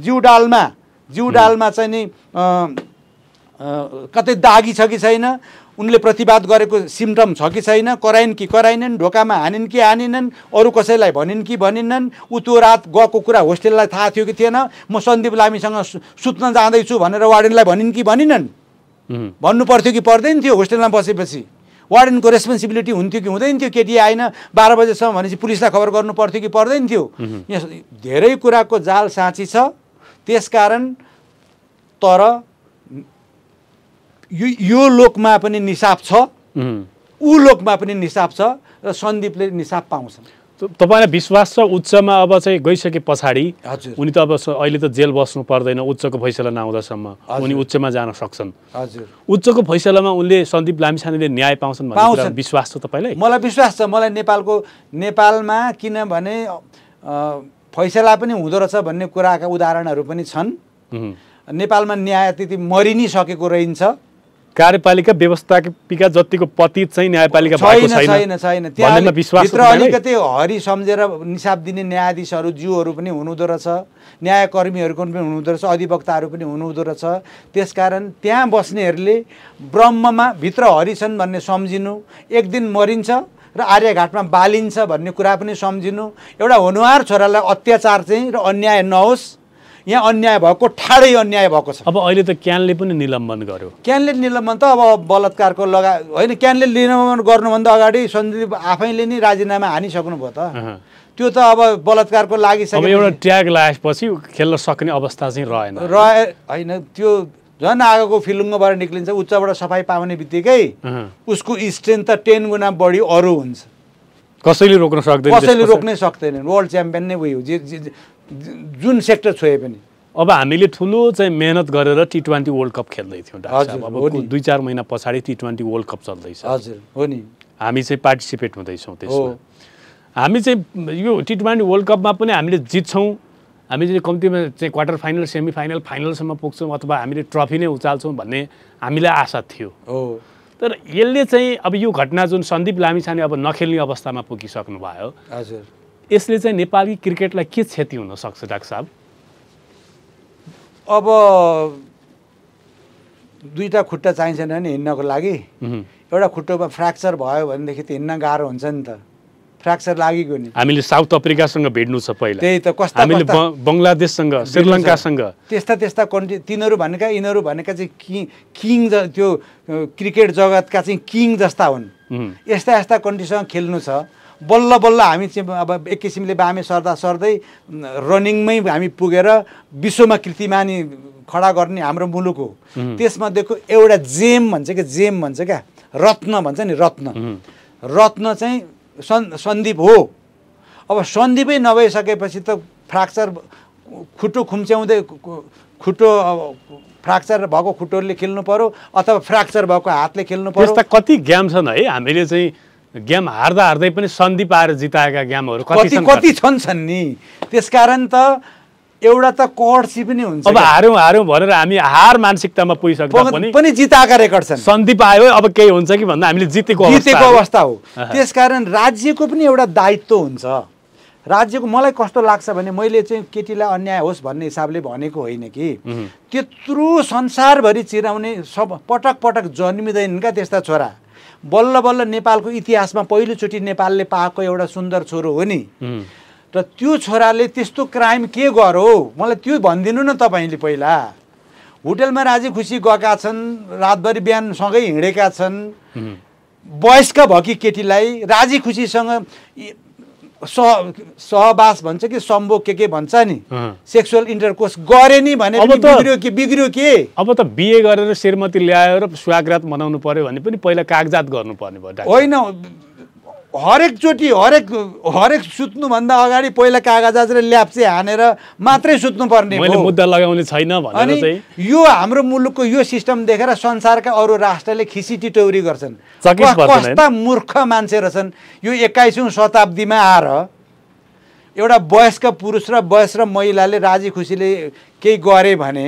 जिउ डालमा जिउ डालमा चाहिँ नि कतै दागी छ कि छैन उनले प्रतिवाद गरेको सिम्टम छ कि छैन कराइन् कि कराइनन् ढोकामा हानिन् कि हानिनन् अरू कसैलाई भनिन् कि भनिनन् ऊ त्यो रात गएको कुरा होस्टेललाई थाहा थियो कि थिएन म सन्दीप लामीसँग सुत्न जाँदैछु भनेर वार्डेनलाई भनिन् कि भनिनन् भन्नु पर्थ्यो कि पर्दैन थियो होस्टेलमा बसेपछि वार्डनको रेस्पोन्सिबिलिटी हुन्थ्यो कि हुँदैन थियो केटी आएन बाह्र बजेसम्म भनेपछि पुलिसलाई खबर गर्नु पर्थ्यो कि पर्दैन थियो यहाँ धेरै कुराको जाल साँची छ त्यसकारण तर यो यो लोकमा पनि निसाब छ ऊ लोकमा पनि निसाब छ र सन्दीपले निसाब पाउँछन् तपाईँलाई विश्वास छ उच्चमा अब चाहिँ गइसके पछाडि उनी त अब अहिले त जेल बस्नु पर्दैन उच्चको फैसला नआउँदासम्म उनी उच्चमा जान सक्छन् हजुर उच्चको फैसलामा उनले सन्दीप लामिछानेले न्याय पाउँछन् विश्वास छ तपाईँलाई मलाई विश्वास छ मलाई नेपालको नेपालमा किनभने फैसला पनि हुँदो रहेछ भन्ने कुराका उदाहरणहरू पनि छन् नेपालमा न्याय त्यति मरि नै सकेको रहन्छ कार्यपालिका व्यवस्थापिका जतिको पति चाहिँ न्यायपालिका छैन छैन छैन भित्र अलिकति हरि सम्झेर निसाब दिने न्यायाधीशहरू ज्यूहरू पनि हुनुहुँदो रहेछ न्यायकर्मीहरूको पनि हुनुहुँदो रहेछ अधिवक्ताहरू पनि हुनुहुँदो रहेछ त्यसकारण त्यहाँ बस्नेहरूले ब्रह्ममा भित्र हरि छन् भन्ने सम्झिनु एक दिन मरिन्छ र आर्यघाटमा बालिन्छ भन्ने कुरा पनि सम्झिनु एउटा होनुहार छोरालाई अत्याचार चाहिँ र अन्याय नहोस् यहाँ अन्याय भएको ठाडै अन्याय भएको छ अब अहिले त क्यानले पनि निलम्बन गर्यो क्यानले निलम्बन त अब बलात्कारको लगा होइन क्यानले निलम्बन गर्नुभन्दा अगाडि सन्दीप आफैले नै राजीनामा हानिसक्नुभयो त त्यो त अब बलात्कारको लागि एउटा ट्याग लगाएपछि खेल्न सक्ने अवस्था चाहिँ रहेन रहे होइन त्यो झन् आगोको फिलुङ्गोबाट निक्लिन्छ उच्चबाट सफाई पाउने बित्तिकै उसको स्ट्रेन्थ त टेन गुणा बढी अरू हुन्छ कसैले रोक्न सक्दैन कसैले रोक्नै सक्दैन वर्ल्ड च्याम्पियन नै उयो जुन सेक्टर छोए पनि अब हामीले ठुलो चाहिँ मेहनत गरेर टी ट्वेन्टी वर्ल्ड कप खेल्दैथ्यौँ डाक्टर अब दुई चार महिना पछाडि टी ट्वेन्टी वर्ल्ड कप चल्दैछ हजुर हो नि हामी चाहिँ पार्टिसिपेट हुँदैछौँ त्यसमा हामी चाहिँ यो टी ट्वेन्टी वर्ल्ड कपमा पनि हामीले जित्छौँ हामी चाहिँ कम्तीमा चाहिँ क्वार्टर फाइनल सेमी फाइनल फाइनलसम्म पुग्छौँ अथवा हामीले ट्रफी नै उचाल्छौँ भन्ने हामीलाई आशा थियो तर यसले चाहिँ अब यो घटना जुन सन्दीप लामिछाने अब नखेल्ने अवस्थामा पुगिसक्नु भयो हजुर यसले चाहिँ नेपाली क्रिकेटलाई के क्षति हुनसक्छ डाक्टर साहब अब दुईवटा खुट्टा चाहिन्छ नि हिँड्नको लागि एउटा खुट्टोमा फ्र्याक्चर भयो भनेदेखि त हिँड्न गाह्रो हुन्छ नि त फ्र्याक्चर लागेको नि हामीले साउथ अफ्रिकासँग भेट्नु छ पहिला त्यही त कस्तो हामीले बङ्गलादेशसँग श्रीलङ्कासँग त्यस्ता त्यस्ता कन्ट्री तिनीहरू भनेका यिनीहरू भनेका चाहिँ कि किङ त्यो क्रिकेट जगतका चाहिँ किङ जस्ता हुन् यस्ता यस्ता कन्ट्रीसँग खेल्नु छ बल्ल बल्ल हामी चाहिँ अब एक किसिमले बामे सर्दा सर्दै रनिङमै हामी पुगेर विश्वमा कृतिमानी खडा गर्ने हाम्रो मुलुक हो त्यसमध्येको एउटा जेम भन्छ क्या जेम भन्छ क्या रत्न भन्छ नि रत्न रत्न चाहिँ सन् सन्दीप हो अब सन्दीपै नभइसकेपछि त फ्र्याक्चर खुट्टो खुम्च्याउँदै खुट्टो फ्र्याक्चर भएको खुट्टोले खेल्नु पऱ्यो अथवा फ्र्याक्चर भएको हातले खेल्नु पर्यो कति ज्ञान छन् है हामीले चाहिँ गेम हार्दा हार्दै पनि सन्धि पाएर जिताएका गेमहरू कति कति छन् छन् नि त्यसकारण त एउटा त कोर्सी पनि हुन्छ अब हार्यौँ हार्यौँ भनेर हामी हार मानसिकतामा पुगिसक्यो पनि जिताएका रेकर्ड छन् सन्धि पायो अब केही हुन्छ कि भन्दा हामीले जितेको जितेको अवस्था हो त्यसकारण राज्यको पनि एउटा दायित्व हुन्छ राज्यको मलाई कस्तो लाग्छ भने मैले चाहिँ केटीलाई अन्याय होस् भन्ने हिसाबले भनेको होइन कि त्यत्रो संसारभरि चिराउने सब पटक पटक जन्मिँदैन क्या त्यस्ता छोरा बल्ल बल्ल नेपालको इतिहासमा पहिलोचोटि नेपालले पाएको एउटा सुन्दर छोरो हो नि र त्यो छोराले त्यस्तो क्राइम के गर्यो मलाई त्यो भनिदिनु न तपाईँले पहिला होटेलमा राजी खुसी गएका छन् रातभरि बिहान सँगै हिँडेका छन् वयस्क भकी केटीलाई राजी खुसीसँग सह सहवास भन्छ कि सम्भो के के भन्छ नि सेक्सुअल इन्टरकोर्स गरे नि भने बिग्रियो कि बिग्रियो के अब त बिए गरेर श्रीमती ल्याएर स्वागरात मनाउनु पर्यो भने पनि पहिला कागजात गर्नुपर्ने भयो होइन हरेक चोटि हरेक हरेक सुत्नुभन्दा अगाडि पहिला कागजात र चाहिँ हानेर मात्रै सुत्नुपर्ने मुद्दा लगाउने छैन अनि यो हाम्रो मुलुकको यो सिस्टम देखेर संसारका अरू राष्ट्रले खिसी टिटौरी गर्छन् कस्ता मूर्ख मान्छे रहेछन् यो एक्काइसौँ शताब्दीमा आएर एउटा वयस्क पुरुष र वयस र महिलाले राजी खुसीले केही गरे भने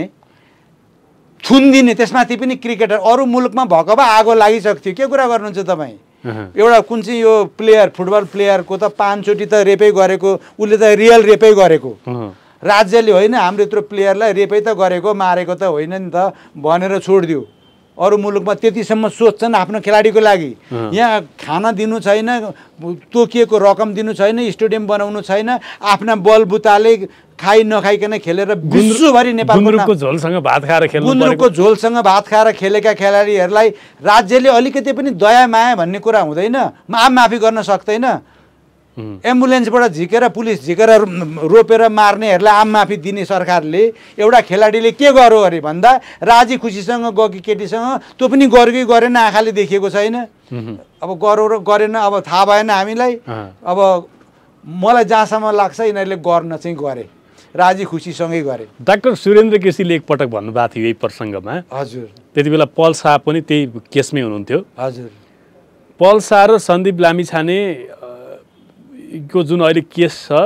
छुनिदिने त्यसमाथि पनि क्रिकेटर अरू मुलुकमा भएको भए आगो लागिसक्थ्यो के कुरा गर्नुहुन्छ तपाईँ एउटा कुन चाहिँ यो प्लेयर फुटबल प्लेयरको त पाँचचोटि त रेपै गरेको उसले त रियल रेपै गरेको राज्यले होइन हाम्रो यत्रो प्लेयरलाई रेपै त गरेको मारेको त होइन नि त भनेर छोडिदियो अरू मुलुकमा त्यतिसम्म सोच्छन् आफ्नो खेलाडीको लागि यहाँ खाना दिनु छैन तोकिएको रकम दिनु छैन स्टेडियम बनाउनु छैन आफ्ना बलबुताले खाइ नखाइकन खेलेर विश्वभरि नेपालको झोलसँग भात खाएर खेल्नु गुन्द्रुकको झोलसँग भात खाएर खेलेका खेलाडीहरूलाई राज्यले अलिकति पनि दया माया भन्ने कुरा हुँदैन माफी गर्न सक्दैन एम्बुलेन्सबाट झिकेर पुलिस झिकेर रोपेर मार्नेहरूलाई आम माफी दिने सरकारले एउटा खेलाडीले के गर्यो अरे भन्दा राजी खुसीसँग कि केटीसँग त्यो पनि गरेकै गरेन आँखाले देखिएको छैन अब गरौँ र गरेन अब थाहा भएन हामीलाई अब मलाई जहाँसम्म लाग्छ यिनीहरूले गर्न चाहिँ गरे राजी खुसीसँगै गरे डाक्टर सुरेन्द्र केसीले एकपटक भन्नुभएको थियो यही प्रसङ्गमा हजुर त्यति बेला पल शाह पनि त्यही केसमै हुनुहुन्थ्यो हजुर पल शाह र सन्दीप लामिछाने को जुन अहिले केस छ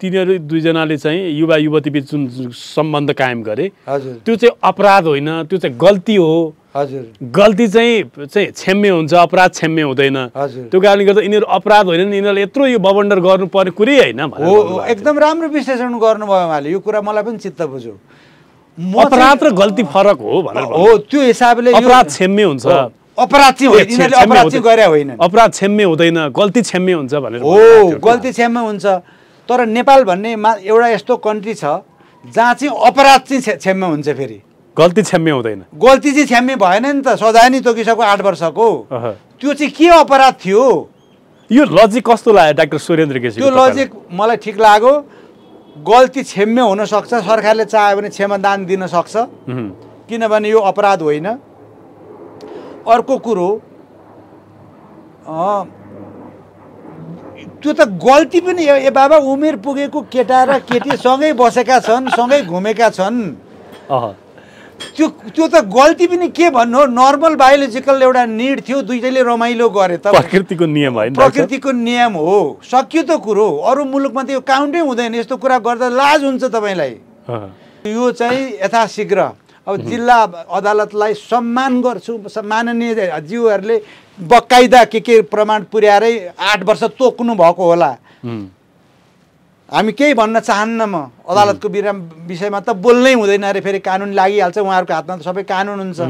तिनीहरू दुईजनाले चाहिँ युवा युवती बिच जुन सम्बन्ध कायम गरे त्यो चाहिँ अपराध होइन त्यो चाहिँ गल्ती हो हजुर गल्ती चाहिँ चाहिँ क्षम्य हुन्छ अपराध क्षम्य हुँदैन त्यो कारणले गर्दा यिनीहरू अपराध होइन यिनीहरूले यत्रो यो बबन्डर गर्नुपर्ने कुरै होइन हो एकदम राम्रो विश्लेषण गर्नुभयो उहाँले यो कुरा मलाई पनि चित्त बुझ्यो अपराध र गल्ती फरक हो भनेर हो त्यो हिसाबले अपराध क्षम्य हुन्छ अपराध चाहिँ अपराध गरे होइन अपराध क्षम्य हुँदैन गल्ती क्षम्य हुन्छ भनेर हो गल्ती क्षम्य हुन्छ तर नेपाल भन्ने मा एउटा यस्तो कन्ट्री छ जहाँ चाहिँ अपराध चाहिँ क्षम्य हुन्छ फेरि गल्ती क्षम्य हुँदैन गल्ती चाहिँ क्षम्य भएन नि त सजाय नि तोकिसक्यो आठ वर्षको त्यो चाहिँ के अपराध थियो यो लजिक कस्तो लाग्यो डाक्टर सुरेन्द्र केसी त्यो लजिक मलाई ठिक लाग्यो गल्ती क्षम्य हुनसक्छ सरकारले चाह्यो भने क्षमादान दिन सक्छ किनभने यो अपराध होइन अर्को कुरो त्यो त गल्ती पनि ए बाबा उमेर पुगेको केटा र केटी सँगै बसेका छन् सँगै घुमेका छन् त्यो त्यो त गल्ती पनि के भन्नु हो नर्मल बायोलोजिकल एउटा निड थियो दुइटैले रमाइलो गरे त प्रकृतिको नियम होइन प्रकृतिको नियम हो सकियो त कुरो अरू मुलुकमा त यो काउन्टै हुँदैन यस्तो कुरा गर्दा लाज हुन्छ तपाईँलाई यो चाहिँ यथाशीघ्र अब जिल्ला अदालतलाई सम्मान गर्छु माननीय ज्यूहरूले बकाइदा के के प्रमाण पुर्याएरै आठ वर्ष तोक्नु भएको होला हामी केही भन्न चाहन्न म अदालतको विराम विषयमा त बोल्नै हुँदैन अरे फेरि कानुन लागिहाल्छ उहाँहरूको हातमा त सबै कानुन हुन्छ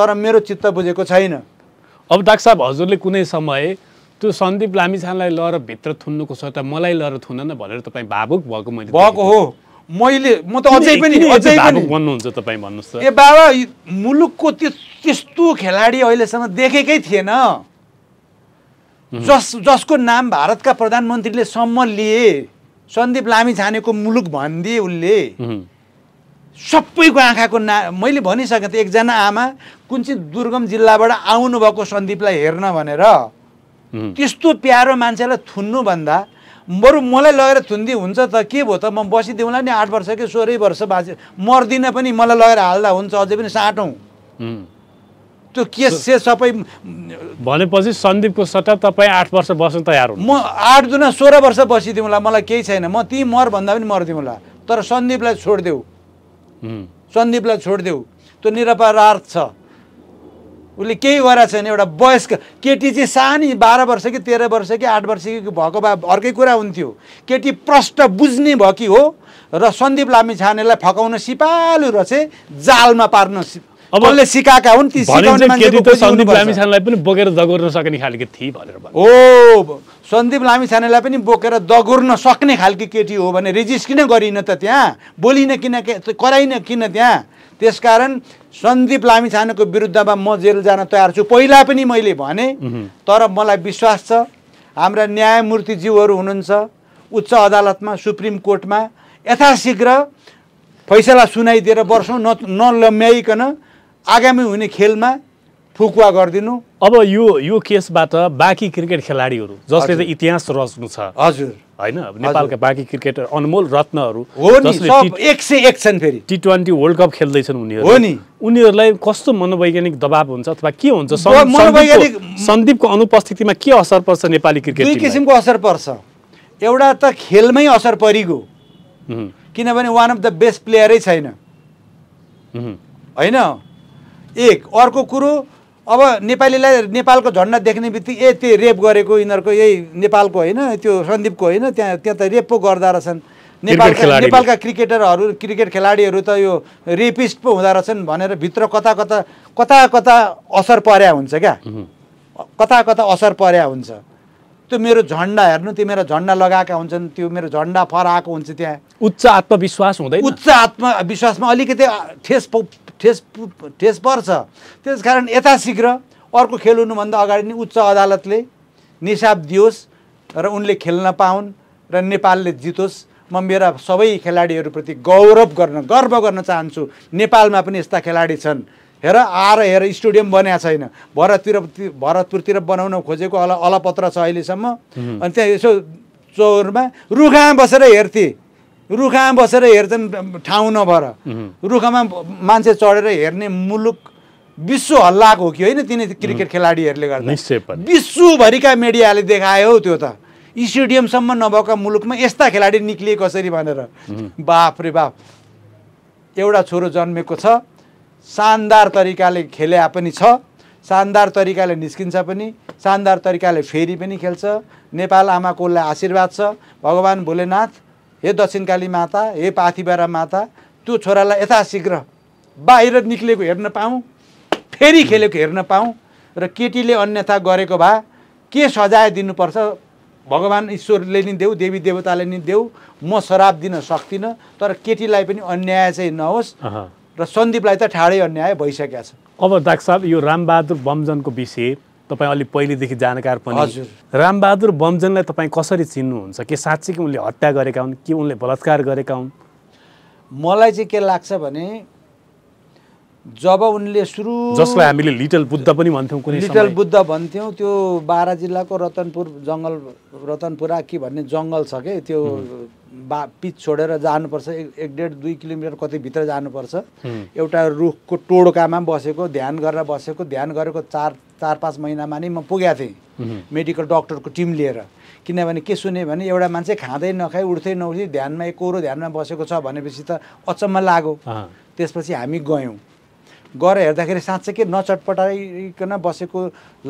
तर मेरो चित्त बुझेको छैन अब डाक्टर साहब हजुरले कुनै समय त्यो सन्दीप लामिछानलाई लर भित्र थुन्नुको सट्टा मलाई लर थुन न भनेर तपाईँ भावुक भएको मैले भएको हो मैले म त अझै पनि अझै पनि भन्नुहुन्छ तपाईँ भन्नुहोस् ए बाबा मुलुकको त्यो त्यस्तो खेलाडी अहिलेसम्म देखेकै थिएन जस जसको नाम भारतका प्रधानमन्त्रीले सम्म लिए सन्दीप लामी छानेको मुलुक भनिदिए उसले सबैको आँखाको ना मैले भनिसकेँ त एकजना आमा कुन चाहिँ दुर्गम जिल्लाबाट आउनुभएको सन्दीपलाई हेर्न भनेर त्यस्तो प्यारो मान्छेलाई थुन्नुभन्दा बरु मलाई लगेर थुन्दी हुन्छ त के भयो त म बसिदिउँला नि आठ वर्ष कि सोह्रै वर्ष बाँचे मर्दिनँ पनि मलाई लगेर हाल्दा हुन्छ अझै पनि साटौँ त्यो केस से सबै भनेपछि सन्दीपको सट्टा तपाईँ आठ वर्ष बस्नु तयार हुनु म आठ दुना सोह्र वर्ष बसिदिउँला मलाई केही छैन म ती मर भन्दा पनि मरिदिउँला तर सन्दीपलाई छोडिदेऊ सन्दीपलाई छोडिदेऊ त्यो निरपरार्थ छ उसले केही गराएको छैन एउटा वयस्क केटी चाहिँ सानी बाह्र वर्ष कि तेह्र वर्ष कि आठ वर्ष कि भएको भए अर्कै कुरा हुन्थ्यो केटी प्रष्ट बुझ्ने भयो कि हो र सन्दीप लामी छानेलाई फकाउन सिपालु र चाहिँ जालमा पार्न अब उसले सिकाएका हुन् ती सन्दीप लामिछानेलाई पनि बोकेर दगोर्न सक्ने खालको थिए भनेर हो सन्दीप लामी छानेलाई पनि बोकेर दगोर्न सक्ने खालको केटी हो भने रेजिस्ट किन गरिन त त्यहाँ बोलिन किन कराइन किन त्यहाँ त्यसकारण सन्दीप लामिछानेको विरुद्धमा म जेल जान तयार छु पहिला पनि मैले भने तर मलाई विश्वास छ हाम्रा न्यायमूर्तिज्यूहरू हुनुहुन्छ उच्च अदालतमा सुप्रिम कोर्टमा यथाशीघ्र फैसला सुनाइदिएर वर्षौँ न नलम्ब्याइकन आगामी हुने खेलमा फुकुवा गरिदिनु अब यो यो केसबाट बाँकी क्रिकेट खेलाडीहरू जसले चाहिँ इतिहास रच्नु छ हजुर होइन नेपालका बाँकी क्रिकेटर अनमोल रत्नहरू टी ट्वेन्टी वर्ल्ड कप खेल्दैछन् उनीहरू हो नि उनीहरूलाई कस्तो मनोवैज्ञानिक दबाब हुन्छ अथवा के हुन्छ मनोवैज्ञानिक सन्दीपको अनुपस्थितिमा के असर पर्छ नेपाली क्रिकेट दुई किसिमको असर पर्छ एउटा त खेलमै असर परिगयो किनभने वान अफ द बेस्ट प्लेयरै छैन होइन एक अर्को कुरो अब नेपालीलाई नेपालको झन्डा देख्ने बित्तिकै ए त्यो रेप गरेको यिनीहरूको यही नेपालको होइन त्यो सन्दीपको होइन त्यहाँ त्यहाँ त रेप पो गर्दा रहेछन् नेपाल नेपालका क्रिकेटरहरू क्रिकेट खेलाडीहरू त यो रेपिस्ट पो हुँदो रहेछन् भनेर भित्र कता कता कता कता असर पर्या हुन्छ क्या कता कता असर पर्या हुन्छ त्यो मेरो झन्डा हेर्नु त्यो मेरो झन्डा लगाएका हुन्छन् त्यो मेरो झन्डा फराएको हुन्छ त्यहाँ उच्च आत्मविश्वास हुँदैन उच्च आत्मविश्वासमा अलिकति ठेस ठेस ठेस पर्छ त्यस कारण शीघ्र अर्को खेल हुनुभन्दा अगाडि नै उच्च अदालतले निसाब दियोस् र उनले खेल्न पाउन् र नेपालले जितोस् म मेरा सबै खेलाडीहरूप्रति गौरव गर्न गर्व गर्न चाहन्छु नेपालमा पनि यस्ता खेलाडी छन् हेर आएर हेर स्टेडियम बनाएको छैन भरततिर भरतपुरतिर बनाउन खोजेको अल अलपत्र छ अहिलेसम्म अनि त्यहाँ यसो चौरमा रुखा बसेर हेर्थेँ रुखामा बसेर हेर्छन् ठाउँ नभएर रुखमा मान्छे चढेर हेर्ने मुलुक विश्व हल्लाको हो कि होइन तिनी क्रिकेट खेलाडीहरूले गर्दा विश्वभरिका मिडियाले देखायो हौ त्यो त स्टेडियमसम्म नभएका मुलुकमा यस्ता खेलाडी निक्लिए कसरी भनेर बाफ रे बाफ एउटा छोरो जन्मेको छ शानदार तरिकाले खेल्या पनि छ शानदार तरिकाले निस्किन्छ पनि शानदार तरिकाले फेरि पनि खेल्छ नेपाल आमाकोलाई आशीर्वाद छ भगवान् भोलेनाथ हे दक्षिणकाली माता हे पाथिबारा माता त्यो छोरालाई यथाशीघ्र बाहिर निक्लेको हेर्न पाऊँ फेरि खेलेको हेर्न पाऊँ र केटीले अन्यथा गरेको भए के सजाय दिनुपर्छ भगवान् ईश्वरले नि देऊ देवी देवताले नि देऊ म श्राप दिन सक्दिनँ तर केटीलाई पनि अन्याय चाहिँ नहोस् र सन्दीपलाई त ठाडै अन्याय भइसकेको छ अब डाक्टर साहब यो रामबहादुर बमजनको विषय तपाईँ अलि पहिलेदेखि जानकार पनि हजुर रामबहादुर बमजनलाई तपाईँ कसरी चिन्नुहुन्छ के साँच्चै कि उनले हत्या गरेका हुन् कि उनले बलात्कार गरेका हुन् मलाई चाहिँ के लाग्छ भने जब उनले सुरु जसलाई हामीले लिटल बुद्ध पनि भन्थ्यौँ कुनै लिटल बुद्ध भन्थ्यौँ त्यो बाह्र जिल्लाको रतनपुर जङ्गल रतनपुरा कि भन्ने जङ्गल छ कि त्यो बा पिच छोडेर जानुपर्छ एक एक डेढ दुई किलोमिटर कति भित्र जानुपर्छ एउटा रुखको टोडकामा बसेको ध्यान गरेर बसेको ध्यान गरेको चार चार पाँच महिनामा नै म पुगेको थिएँ मेडिकल डक्टरको टिम लिएर किनभने के सुन्यो भने एउटा मान्छे खाँदै नखाइ उठ्दै नउठ्दै ध्यानमा एकरो ध्यानमा बसेको छ भनेपछि त अचम्म लाग्यो त्यसपछि हामी गयौँ गएर हेर्दाखेरि साँच्चै के नचटपटाइकन बसेको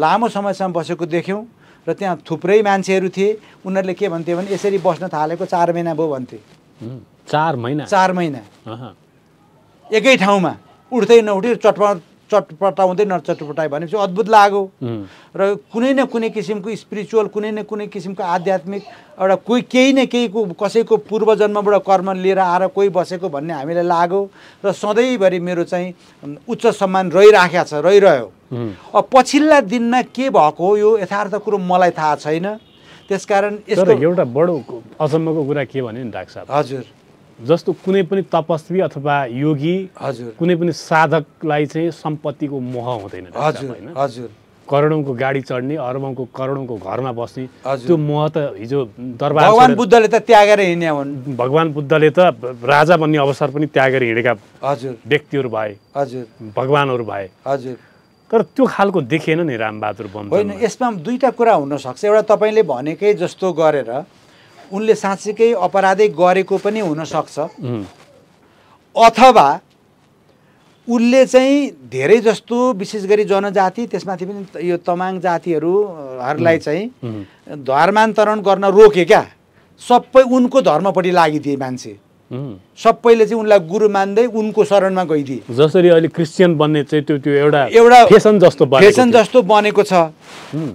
लामो समयसम्म बसेको देख्यौँ र त्यहाँ थुप्रै मान्छेहरू थिए उनीहरूले के भन्थे भने यसरी बस्न थालेको चार महिना भयो भन्थे चार महिना चार महिना एकै ठाउँमा उठ्दै नउठ्यो चटपट चटपटाउँदै नचटपटायो भनेपछि अद्भुत लाग्यो र कुनै न कुनै किसिमको स्पिरिचुअल कुनै न कुनै किसिमको आध्यात्मिक एउटा कोही केही न केहीको कसैको पूर्वजन्मबाट कर्म लिएर आएर कोही बसेको भन्ने हामीलाई लाग्यो र सधैँभरि मेरो चाहिँ उच्च सम्मान रहिराखेको छ रहिरह्यो अब पछिल्ला दिनमा के भएको यो यथार्थ कुरो मलाई थाहा छैन त्यसकारण यसको एउटा बडो अचम्मको कुरा के भने डाक्टर साहब हजुर जस्तो कुनै पनि तपस्वी अथवा योगी हजुर कुनै पनि साधकलाई चाहिँ सम्पत्तिको मोह हुँदैन हजुर हजुर करोडौँको गाडी चढ्ने अरबौँको करोडौँको घरमा बस्ने त्यो मोह त हिजो दरबार भगवान बुद्धले त त्यागेर हिँडे भगवान बुद्धले त राजा भन्ने अवसर पनि त्यागेर हिँडेका हजुर व्यक्तिहरू भए हजुर भगवान्हरू भए हजुर तर त्यो खालको देखिएन नि रामबहादुर बम होइन यसमा दुईवटा कुरा हुनसक्छ एउटा तपाईँले भनेकै जस्तो गरेर उनले साँच्चीकै अपराधै गरेको पनि हुनसक्छ अथवा उसले चाहिँ धेरै जस्तो विशेष गरी जनजाति त्यसमाथि पनि यो तमाङ जातिहरूहरूलाई चाहिँ धर्मान्तरण गर्न रोके क्या सबै उनको धर्मपट्टि लागिदिए मान्छे सबैले चाहिँ उनलाई गुरु मान्दै उनको शरणमा गइदिए जसरी अहिले क्रिस्चियन बन्ने चाहिँ त्यो त्यो एउटा एउटा फेसन जस्तो फेसन जस्तो बनेको छ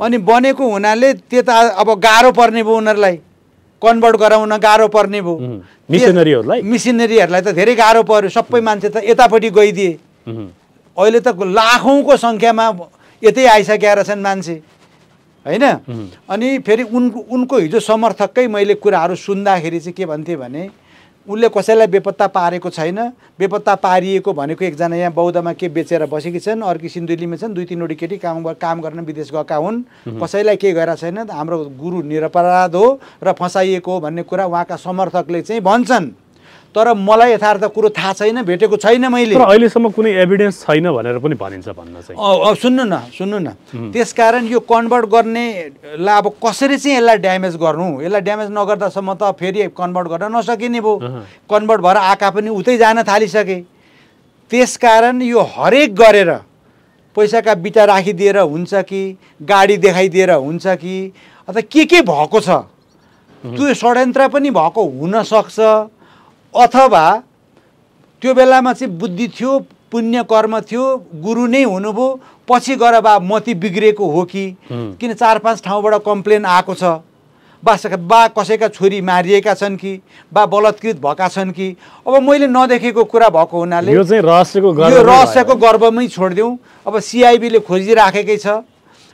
अनि बनेको हुनाले त्यता अब गाह्रो पर्ने भयो उनीहरूलाई कन्भर्ट गराउन गाह्रो पर्ने भयो मिसिनरीहरूलाई मिसिनरीहरूलाई त धेरै गाह्रो पर्यो सबै मान्छे त यतापट्टि गइदिए अहिले त लाखौँको सङ्ख्यामा यतै आइसकेका रहेछन् मान्छे होइन अनि फेरि उन उनको हिजो समर्थककै मैले कुराहरू सुन्दाखेरि चाहिँ के भन्थेँ भने उसले कसैलाई बेपत्ता पारेको छैन बेपत्ता पारिएको भनेको एकजना यहाँ बौद्धमा के बेचेर बसेकी छन् अर्की सिन्धुलीमा छन् दुई तिनवटी केटी काम काम गर्न विदेश गएका हुन् कसैलाई केही गरेका छैन हाम्रो गुरु निरपराध हो र फसाइएको हो भन्ने कुरा उहाँका समर्थकले चाहिँ भन्छन् तर मलाई यथार्थ कुरो थाहा छैन भेटेको छैन मैले अहिलेसम्म कुनै एभिडेन्स छैन भनेर पनि भनिन्छ भन्न चाहिँ सुन्नु न सुन्नु न त्यसकारण यो कन्भर्ट गर्नेलाई अब कसरी चाहिँ यसलाई ड्यामेज गर्नु यसलाई ड्यामेज नगर्दासम्म त फेरि कन्भर्ट गर्न नसकिने भयो कन्भर्ट भएर आँखा पनि उतै जान थालिसके त्यसकारण यो हरेक गरेर पैसाका बिटा राखिदिएर हुन्छ कि गाडी देखाइदिएर हुन्छ कि अन्त के के भएको छ त्यो षड्यन्त्र पनि भएको हुनसक्छ अथवा त्यो बेलामा चाहिँ बुद्धि थियो पुण्य कर्म थियो गुरु नै हुनुभयो पछि गएर बा मती बिग्रेको हो कि किन चार पाँच ठाउँबाट कम्प्लेन आएको छ बा बा कसैका छोरी मारिएका छन् कि बा बलात्कृत भएका छन् कि अब मैले नदेखेको कुरा भएको हुनाले रहस्यको यो रहस्यको गर्वमै छोडिदिउँ अब सिआइबीले खोजिराखेकै छ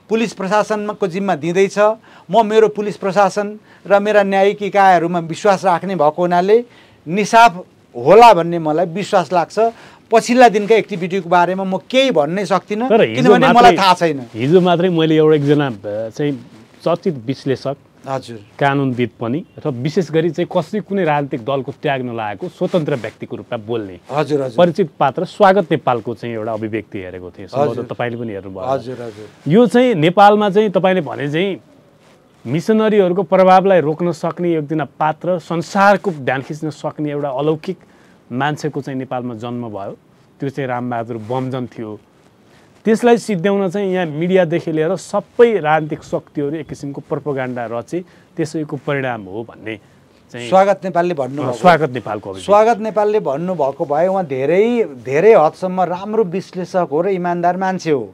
पुलिस प्रशासनको जिम्मा दिँदैछ म मेरो पुलिस प्रशासन र मेरा न्यायिक इकायहरूमा विश्वास राख्ने भएको हुनाले निसाब होला भन्ने मलाई विश्वास लाग्छ पछिल्ला दिनका एक्टिभिटीको बारेमा म केही भन्नै सक्दिनँ किनभने मलाई थाहा छैन हिजो मात्रै मैले एउटा एकजना चाहिँ चर्चित विश्लेषक हजुर कानुनविद पनि अथवा विशेष गरी चाहिँ कसै कुनै राजनीतिक दलको त्याग नलागेको स्वतन्त्र व्यक्तिको रूपमा बोल्ने हजुर परिचित पात्र स्वागत नेपालको चाहिँ एउटा अभिव्यक्ति हेरेको थिएँ तपाईँले पनि हेर्नुभयो हजुर हजुर यो चाहिँ नेपालमा चाहिँ तपाईँले भने चाहिँ मिसनरीहरूको प्रभावलाई रोक्न सक्ने एकजना पात्र संसारको ध्यान खिच्न सक्ने एउटा अलौकिक मान्छेको चाहिँ नेपालमा जन्म भयो त्यो चाहिँ रामबहादुर बमजन थियो त्यसलाई सिद्ध्याउन चाहिँ यहाँ मिडियादेखि लिएर सबै राजनीतिक शक्तिहरू एक किसिमको प्रोपोगान्डा रचे त्यसैको परिणाम हो भन्ने स्वागत नेपालले भन्नु स्वागत नेपालको स्वागत नेपालले भन्नुभएको भए उहाँ धेरै धेरै हदसम्म राम्रो विश्लेषक हो र इमान्दार मान्छे हो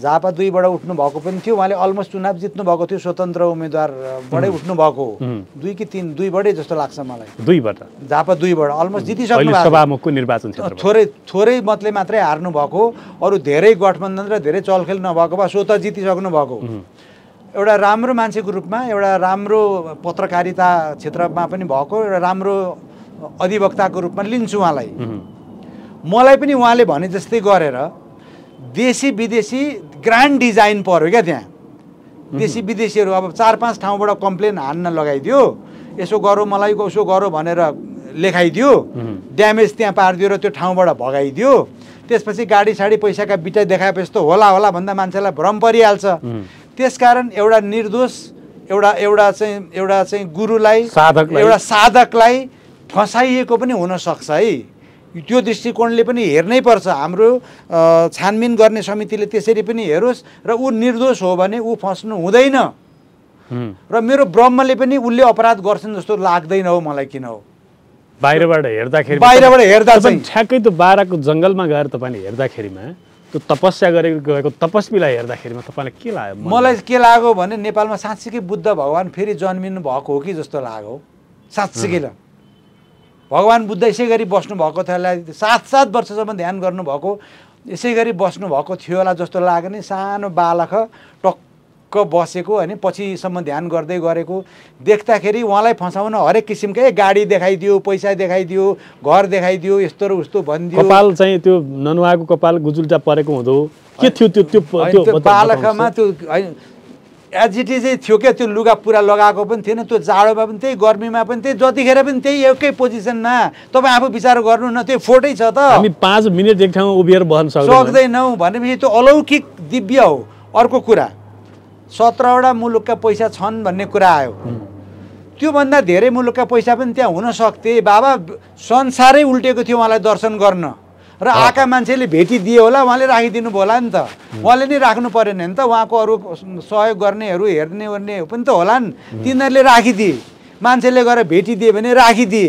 झापा दुईबाट उठ्नु भएको पनि थियो उहाँले अलमोस्ट चुनाव जित्नु भएको थियो स्वतन्त्र उम्मेद्वारबाटै उठ्नु भएको हो दुई कि तिन दुईबाटै जस्तो लाग्छ मलाई दुईबाट झापा दुईबाट अलमोस्ट जितिसक्नु निर्वाचन थोरै थोरै मतले मात्रै हार्नु भएको अरू धेरै गठबन्धन र धेरै चलखेल नभएको भए स्वतः जितिसक्नु भएको एउटा राम्रो मान्छेको रूपमा एउटा राम्रो पत्रकारिता क्षेत्रमा पनि भएको एउटा राम्रो अधिवक्ताको रूपमा लिन्छु उहाँलाई मलाई पनि उहाँले भने जस्तै गरेर देशी विदेशी ग्रान्ड डिजाइन पऱ्यो क्या त्यहाँ देशी विदेशीहरू अब चार पाँच ठाउँबाट कम्प्लेन हान्न लगाइदियो यसो गरौँ मलाई उसो गरौँ भनेर लेखाइदियो ड्यामेज त्यहाँ पारिदियो र त्यो ठाउँबाट भगाइदियो त्यसपछि गाडी साडी पैसाका बिटा देखाएपछि त होला होला भन्दा मान्छेलाई भ्रम परिहाल्छ त्यसकारण एउटा निर्दोष एउटा एउटा चाहिँ एउटा चाहिँ गुरुलाई एउटा साधकलाई फसाइएको पनि हुनसक्छ है त्यो दृष्टिकोणले पनि हेर्नै पर्छ हाम्रो छानबिन गर्ने समितिले त्यसरी पनि हेरोस् र ऊ निर्दोष हो भने ऊ फस्नु हुँदैन र मेरो ब्रह्मले पनि उसले अपराध गर्छन् जस्तो लाग्दैन हो मलाई किन हो बाहिरबाट हेर्दाखेरि बाहिरबाट हेर्दा ठ्याक्कै त्यो बाह्रको जङ्गलमा गएर तपाईँले हेर्दाखेरिमा त्यो तपस्या गरेको गएको तपस्वीलाई हेर्दाखेरिमा तपाईँलाई के लाग्यो मलाई के लाग्यो भने नेपालमा साँच्चीकै बुद्ध भगवान् फेरि जन्मिनु भएको हो कि जस्तो लाग्यो साँच्चीकै ल भगवान् बुद्ध यसै गरी बस्नुभएको थियो होला सात सात वर्षसम्म ध्यान गर्नुभएको यसै गरी बस्नुभएको थियो होला जस्तो लाग्यो नि सानो बालक टक्क ढुक्क बसेको होइन पछिसम्म ध्यान गर्दै गरेको देख्दाखेरि उहाँलाई फसाउन हरेक किसिमकै गाडी देखाइदियो पैसा देखाइदियो घर देखाइदियो यस्तो र उस्तो भनिदियो कपाल चाहिँ त्यो ननुवाको कपाल गुजुल्टा परेको हुँदो के थियो त्यो त्यो बालकामा त्यो एज इट इजै थियो क्या त्यो लुगा पुरा लगाएको पनि थिएन त्यो जाडोमा पनि त्यही गर्मीमा पनि त्यही जतिखेर पनि त्यही एकै पोजिसनमा तपाईँ आफू विचार गर्नु न त्यो फोटै छ त हामी पाँच मिनट एक ठाउँमा उभिएर बस्न सक्दैनौँ भनेपछि त्यो अलौकिक दिव्य हो अर्को कुरा सत्रवटा मुलुकका पैसा छन् भन्ने कुरा आयो त्योभन्दा धेरै मुलुकका पैसा पनि त्यहाँ हुन सक्थे बाबा संसारै उल्टेको थियो उहाँलाई दर्शन गर्न र आका मान्छेले भेटिदियो होला उहाँले राखिदिनु भयो होला नि त उहाँले नै राख्नु परेन नि त उहाँको अरू सहयोग गर्नेहरू हेर्ने ओर्ने पनि त होला नि तिनीहरूले राखिदिए मान्छेले गएर भेटिदिए भने राखिदिए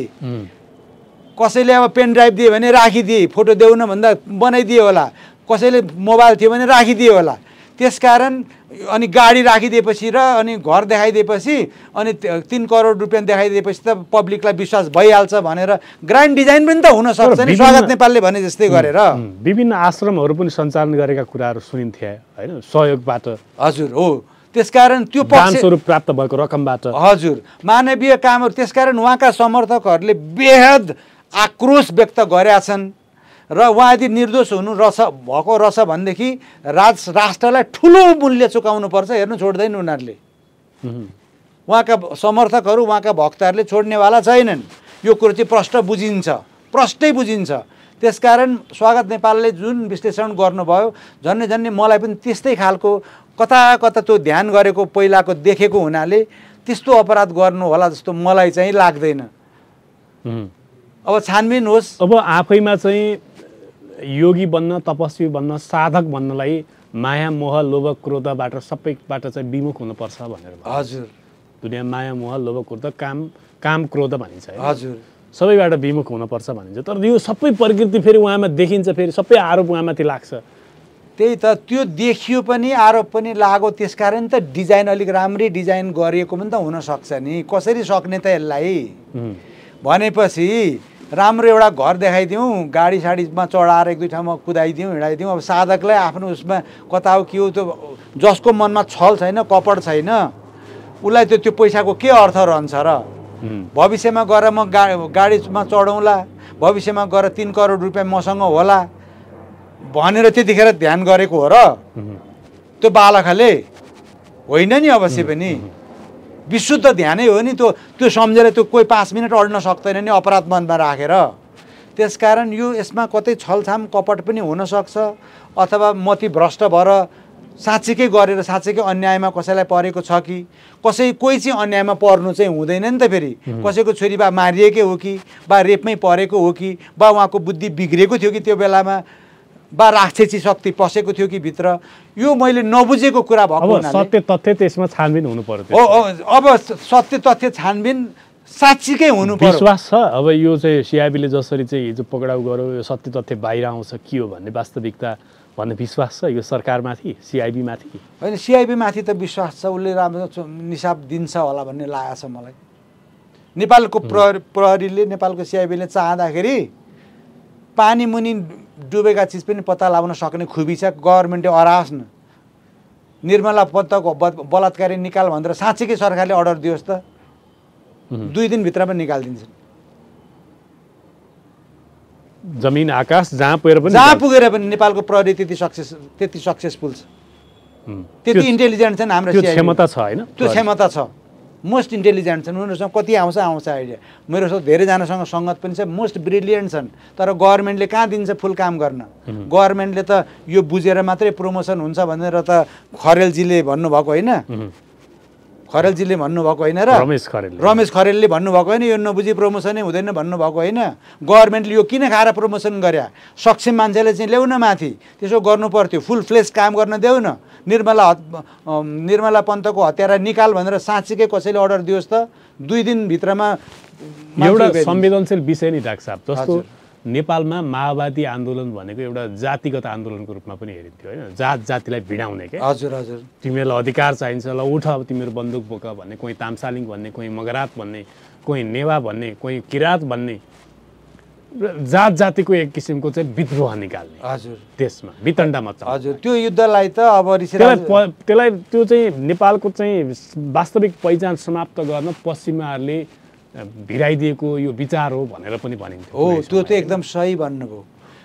कसैले अब पेन ड्राइभ दियो भने राखिदिए फोटो देऊ न भन्दा बनाइदियो होला कसैले मोबाइल थियो भने राखिदियो होला त्यसकारण अनि गाडी राखिदिएपछि र अनि घर देखाइदिएपछि अनि तिन करोड रुपियाँ देखाइदिएपछि त पब्लिकलाई विश्वास भइहाल्छ भनेर ग्रान्ड डिजाइन पनि त हुनसक्छ नि स्वागत नेपालले भने जस्तै गरेर विभिन्न आश्रमहरू पनि सञ्चालन गरेका कुराहरू सुनिन्थे होइन सहयोगबाट हजुर हो त्यसकारण त्यो पक्षहरू प्राप्त भएको रकमबाट हजुर मानवीय कामहरू त्यसकारण उहाँका समर्थकहरूले बेहद आक्रोश व्यक्त गरेका छन् र उहाँ यदि निर्दोष हुनु रस भएको रहेछ भनेदेखि राज राष्ट्रलाई ठुलो मूल्य चुकाउनु पर्छ हेर्नु छोड्दैन उनीहरूले उहाँका समर्थकहरू उहाँका भक्तहरूले छोड्नेवाला छैनन् यो कुरो चाहिँ प्रष्ट बुझिन्छ प्रष्टै बुझिन्छ त्यसकारण स्वागत नेपालले जुन विश्लेषण गर्नुभयो झन्डै झन्डै मलाई पनि त्यस्तै खालको कता कता त्यो ध्यान गरेको पहिलाको देखेको हुनाले त्यस्तो अपराध गर्नु होला जस्तो मलाई चाहिँ लाग्दैन अब छानबिन होस् अब आफैमा चाहिँ योगी बन्न तपस्वी बन्न साधक बन्नलाई माया मोह लोभ क्रोधबाट सबैबाट चाहिँ विमुख हुनुपर्छ भनेर हजुर दुनियाँ माया मोह लोभ क्रोध काम काम क्रोध भनिन्छ हजुर सबैबाट विमुख हुनुपर्छ भनिन्छ तर यो सबै प्रकृति फेरि उहाँमा देखिन्छ फेरि सबै आरोप उहाँमाथि लाग्छ त्यही त त्यो देखियो पनि आरोप पनि लाग्यो त्यसकारण त डिजाइन अलिक राम्रै डिजाइन गरिएको पनि त हुनसक्छ नि कसरी सक्ने त यसलाई भनेपछि राम्रो एउटा घर देखाइदिउँ गाडी साडीमा चढाएर एक दुई ठाउँमा कुदाइदिउँ हिँडाइदिउँ अब साधकलाई आफ्नो उसमा कता हो के हो त्यो जसको मनमा छल छैन कपड छैन उसलाई त त्यो पैसाको के अर्थ रहन्छ र भविष्यमा गएर म गा गाडीमा चढौँला भविष्यमा गएर तिन करोड रुपियाँ मसँग होला भनेर त्यतिखेर ध्यान गरेको हो र त्यो बालखाले होइन नि अवश्य पनि विशुद्ध ध्यानै हो नि त्यो त्यो सम्झेर त्यो कोही पाँच मिनट अड्न सक्दैन नि अपराध मनमा राखेर त्यसकारण यो यसमा कतै छलछाम कपट पनि हुनसक्छ अथवा मति भ्रष्ट भएर साँच्चीकै गरेर साँच्चीकै अन्यायमा कसैलाई परेको छ कि कसै कोही चाहिँ अन्यायमा पर्नु चाहिँ हुँदैन नि त फेरि कसैको छोरी बा मारिएकै हो कि बा रेपमै परेको हो कि बा उहाँको बुद्धि बिग्रेको थियो कि त्यो बेलामा वा राक्षसी शक्ति पसेको थियो कि भित्र यो मैले नबुझेको कुरा भएको सत्य तथ्य त्यसमा छानबिन हुनु पर्यो अब सत्य तथ्य छानबिन साँच्चीकै हुनु विश्वास छ अब यो चाहिँ सिआइबीले जसरी चाहिँ हिजो पक्राउ गर्यो यो सत्य तथ्य बाहिर आउँछ के हो भन्ने वास्तविकता भन्ने विश्वास छ यो सरकारमाथि सिआइबीमाथि होइन सिआइबीमाथि त विश्वास छ उसले राम्रो निसाब दिन्छ होला भन्ने लागेको छ मलाई नेपालको प्रहरी प्रहरीले नेपालको सिआइबीले चाहँदाखेरि पानी मुनि डुबेका चिज पनि पत्ता लगाउन सक्ने खुबी छ गभर्मेन्टले हराओस् न निर्मला पन्तको बलात्कारी निकाल भनेर साँच्चीकै सरकारले अर्डर दियोस् त दुई दिनभित्रमा निकालिदिन्छन् जमिन आकाश जहाँ पुगेर पनि जहाँ पुगेर पनि नेपालको प्रहरी त्यति सक्सेस त्यति सक्सेसफुल छ त्यति इन्टेलिजेन्ट छ हाम्रो क्षमता छ होइन त्यो क्षमता छ मोस्ट इन्टेलिजेन्ट छन् उनीहरूसँग कति आउँछ आउँछ अहिले मेरो सब धेरैजनासँग सङ्गत पनि छ मोस्ट ब्रिलियन्ट छन् तर गभर्मेन्टले कहाँ दिन्छ फुल काम गर्न गभर्मेन्टले त यो बुझेर मात्रै प्रमोसन हुन्छ भनेर त खरेलजीले भन्नुभएको होइन खरेलजीले भन्नुभएको होइन र रमेश खरेल रमेश खरेलले भन्नुभएको होइन यो नबुझी प्रमोसनै हुँदैन भन्नुभएको होइन गभर्मेन्टले यो किन खाएर प्रमोसन गरे सक्षम मान्छेले चाहिँ ल्याउन माथि त्यसो गर्नु पर्थ्यो फुल फ्लेस काम गर्न देऊ न निर्मला निर्मला पन्तको हत्यारा निकाल भनेर साँच्चीकै कसैले अर्डर दियोस् त दुई दिनभित्रमा एउटा संवेदनशील विषय नि डाक्टर साहब जस्तो नेपालमा माओवादी आन्दोलन भनेको एउटा जातिगत आन्दोलनको रूपमा पनि हेरिन्थ्यो होइन जात जातिलाई भिडाउने क्या हजुर हजुर तिमीहरूलाई अधिकार चाहिन्छ ल उठ अब तिमीहरू बन्दुक बोक भन्ने कोही तामसालिङ भन्ने कोही मगरात भन्ने कोही नेवा भन्ने कोही किरात भन्ने जात जातिको एक किसिमको चाहिँ विद्रोह निकाल्ने हजुर त्यसमा वितण्डा मचाउ हजुर त्यो युद्धलाई त अब त्यसलाई त्यो चाहिँ नेपालको चाहिँ वास्तविक पहिचान समाप्त गर्न पश्चिमाहरूले भिराइदिएको यो विचार हो भनेर पनि भनिन्थ्यो हो त्यो त एकदम सही भन्नुभयो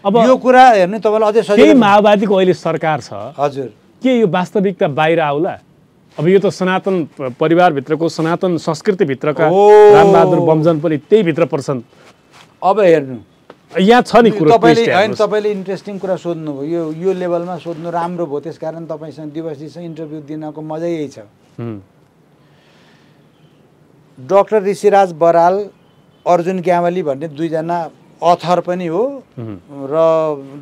अब यो कुरा हेर्नु तपाईँलाई अझै सही माओवादीको अहिले सरकार छ हजुर के यो वास्तविकता बाहिर आउला अब यो त सनातन परिवारभित्रको सनातन संस्कृतिभित्रका रामबहादुर बमजन पनि त्यहीभित्र पर्छन् अब हेर्नु यहाँ छ नि कुरा तपाईँले होइन तपाईँले इन्ट्रेस्टिङ कुरा सोध्नुभयो यो यो लेभलमा सोध्नु राम्रो भयो त्यस कारण तपाईँसँग दिवसीसँग इन्टरभ्यू दिनको मजा यही छ डक्टर ऋषिराज बराल अर्जुन ग्यामली भन्ने दुईजना अथर पनि हो र